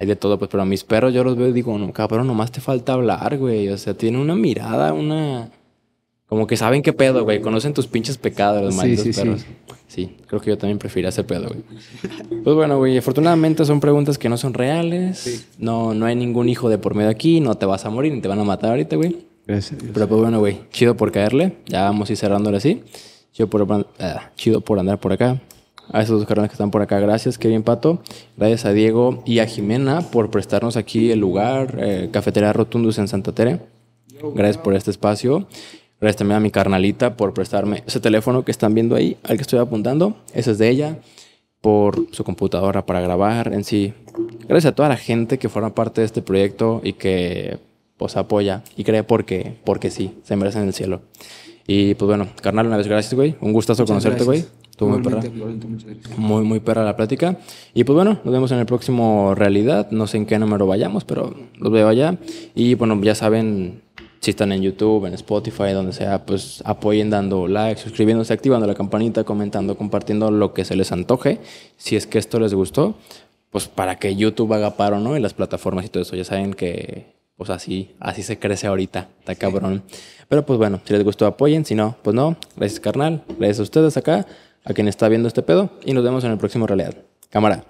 hay de todo, pues, pero a mis perros yo los veo y digo, no, cabrón, nomás te falta hablar, güey. O sea, tiene una mirada, una... Como que saben qué pedo, güey. Conocen tus pinches pecados, los sí, malditos sí, perros. Sí. sí, creo que yo también prefiero ese pedo, güey. Pues bueno, güey, afortunadamente son preguntas que no son reales. No, no hay ningún hijo de por medio aquí. No te vas a morir ni te van a matar ahorita, güey. Gracias. Pero pues bueno, güey, chido por caerle. Ya vamos a ir cerrándole así. Chido por, ah, chido por andar por acá a esos dos carnales que están por acá. Gracias, qué bien Pato. Gracias a Diego y a Jimena por prestarnos aquí el lugar, eh, Cafetería Rotundus en Santa Tere. Gracias por este espacio. Gracias también a mi carnalita por prestarme ese teléfono que están viendo ahí, al que estoy apuntando. Ese es de ella. Por su computadora para grabar en sí. Gracias a toda la gente que forma parte de este proyecto y que pues apoya y cree porque, porque sí, se merecen el cielo. Y pues bueno, carnal, una vez gracias, güey. Un gustazo conocerte, güey. muy perra. Muy, muy perra la plática. Y pues bueno, nos vemos en el próximo Realidad. No sé en qué número vayamos, pero los veo allá. Y bueno, ya saben, si están en YouTube, en Spotify, donde sea, pues apoyen dando like, suscribiéndose, activando la campanita, comentando, compartiendo lo que se les antoje. Si es que esto les gustó, pues para que YouTube haga paro, ¿no? Y las plataformas y todo eso. Ya saben que pues así, así se crece ahorita, está cabrón. Pero pues bueno, si les gustó apoyen, si no, pues no. Gracias carnal, gracias a ustedes acá, a quien está viendo este pedo y nos vemos en el próximo realidad. Cámara.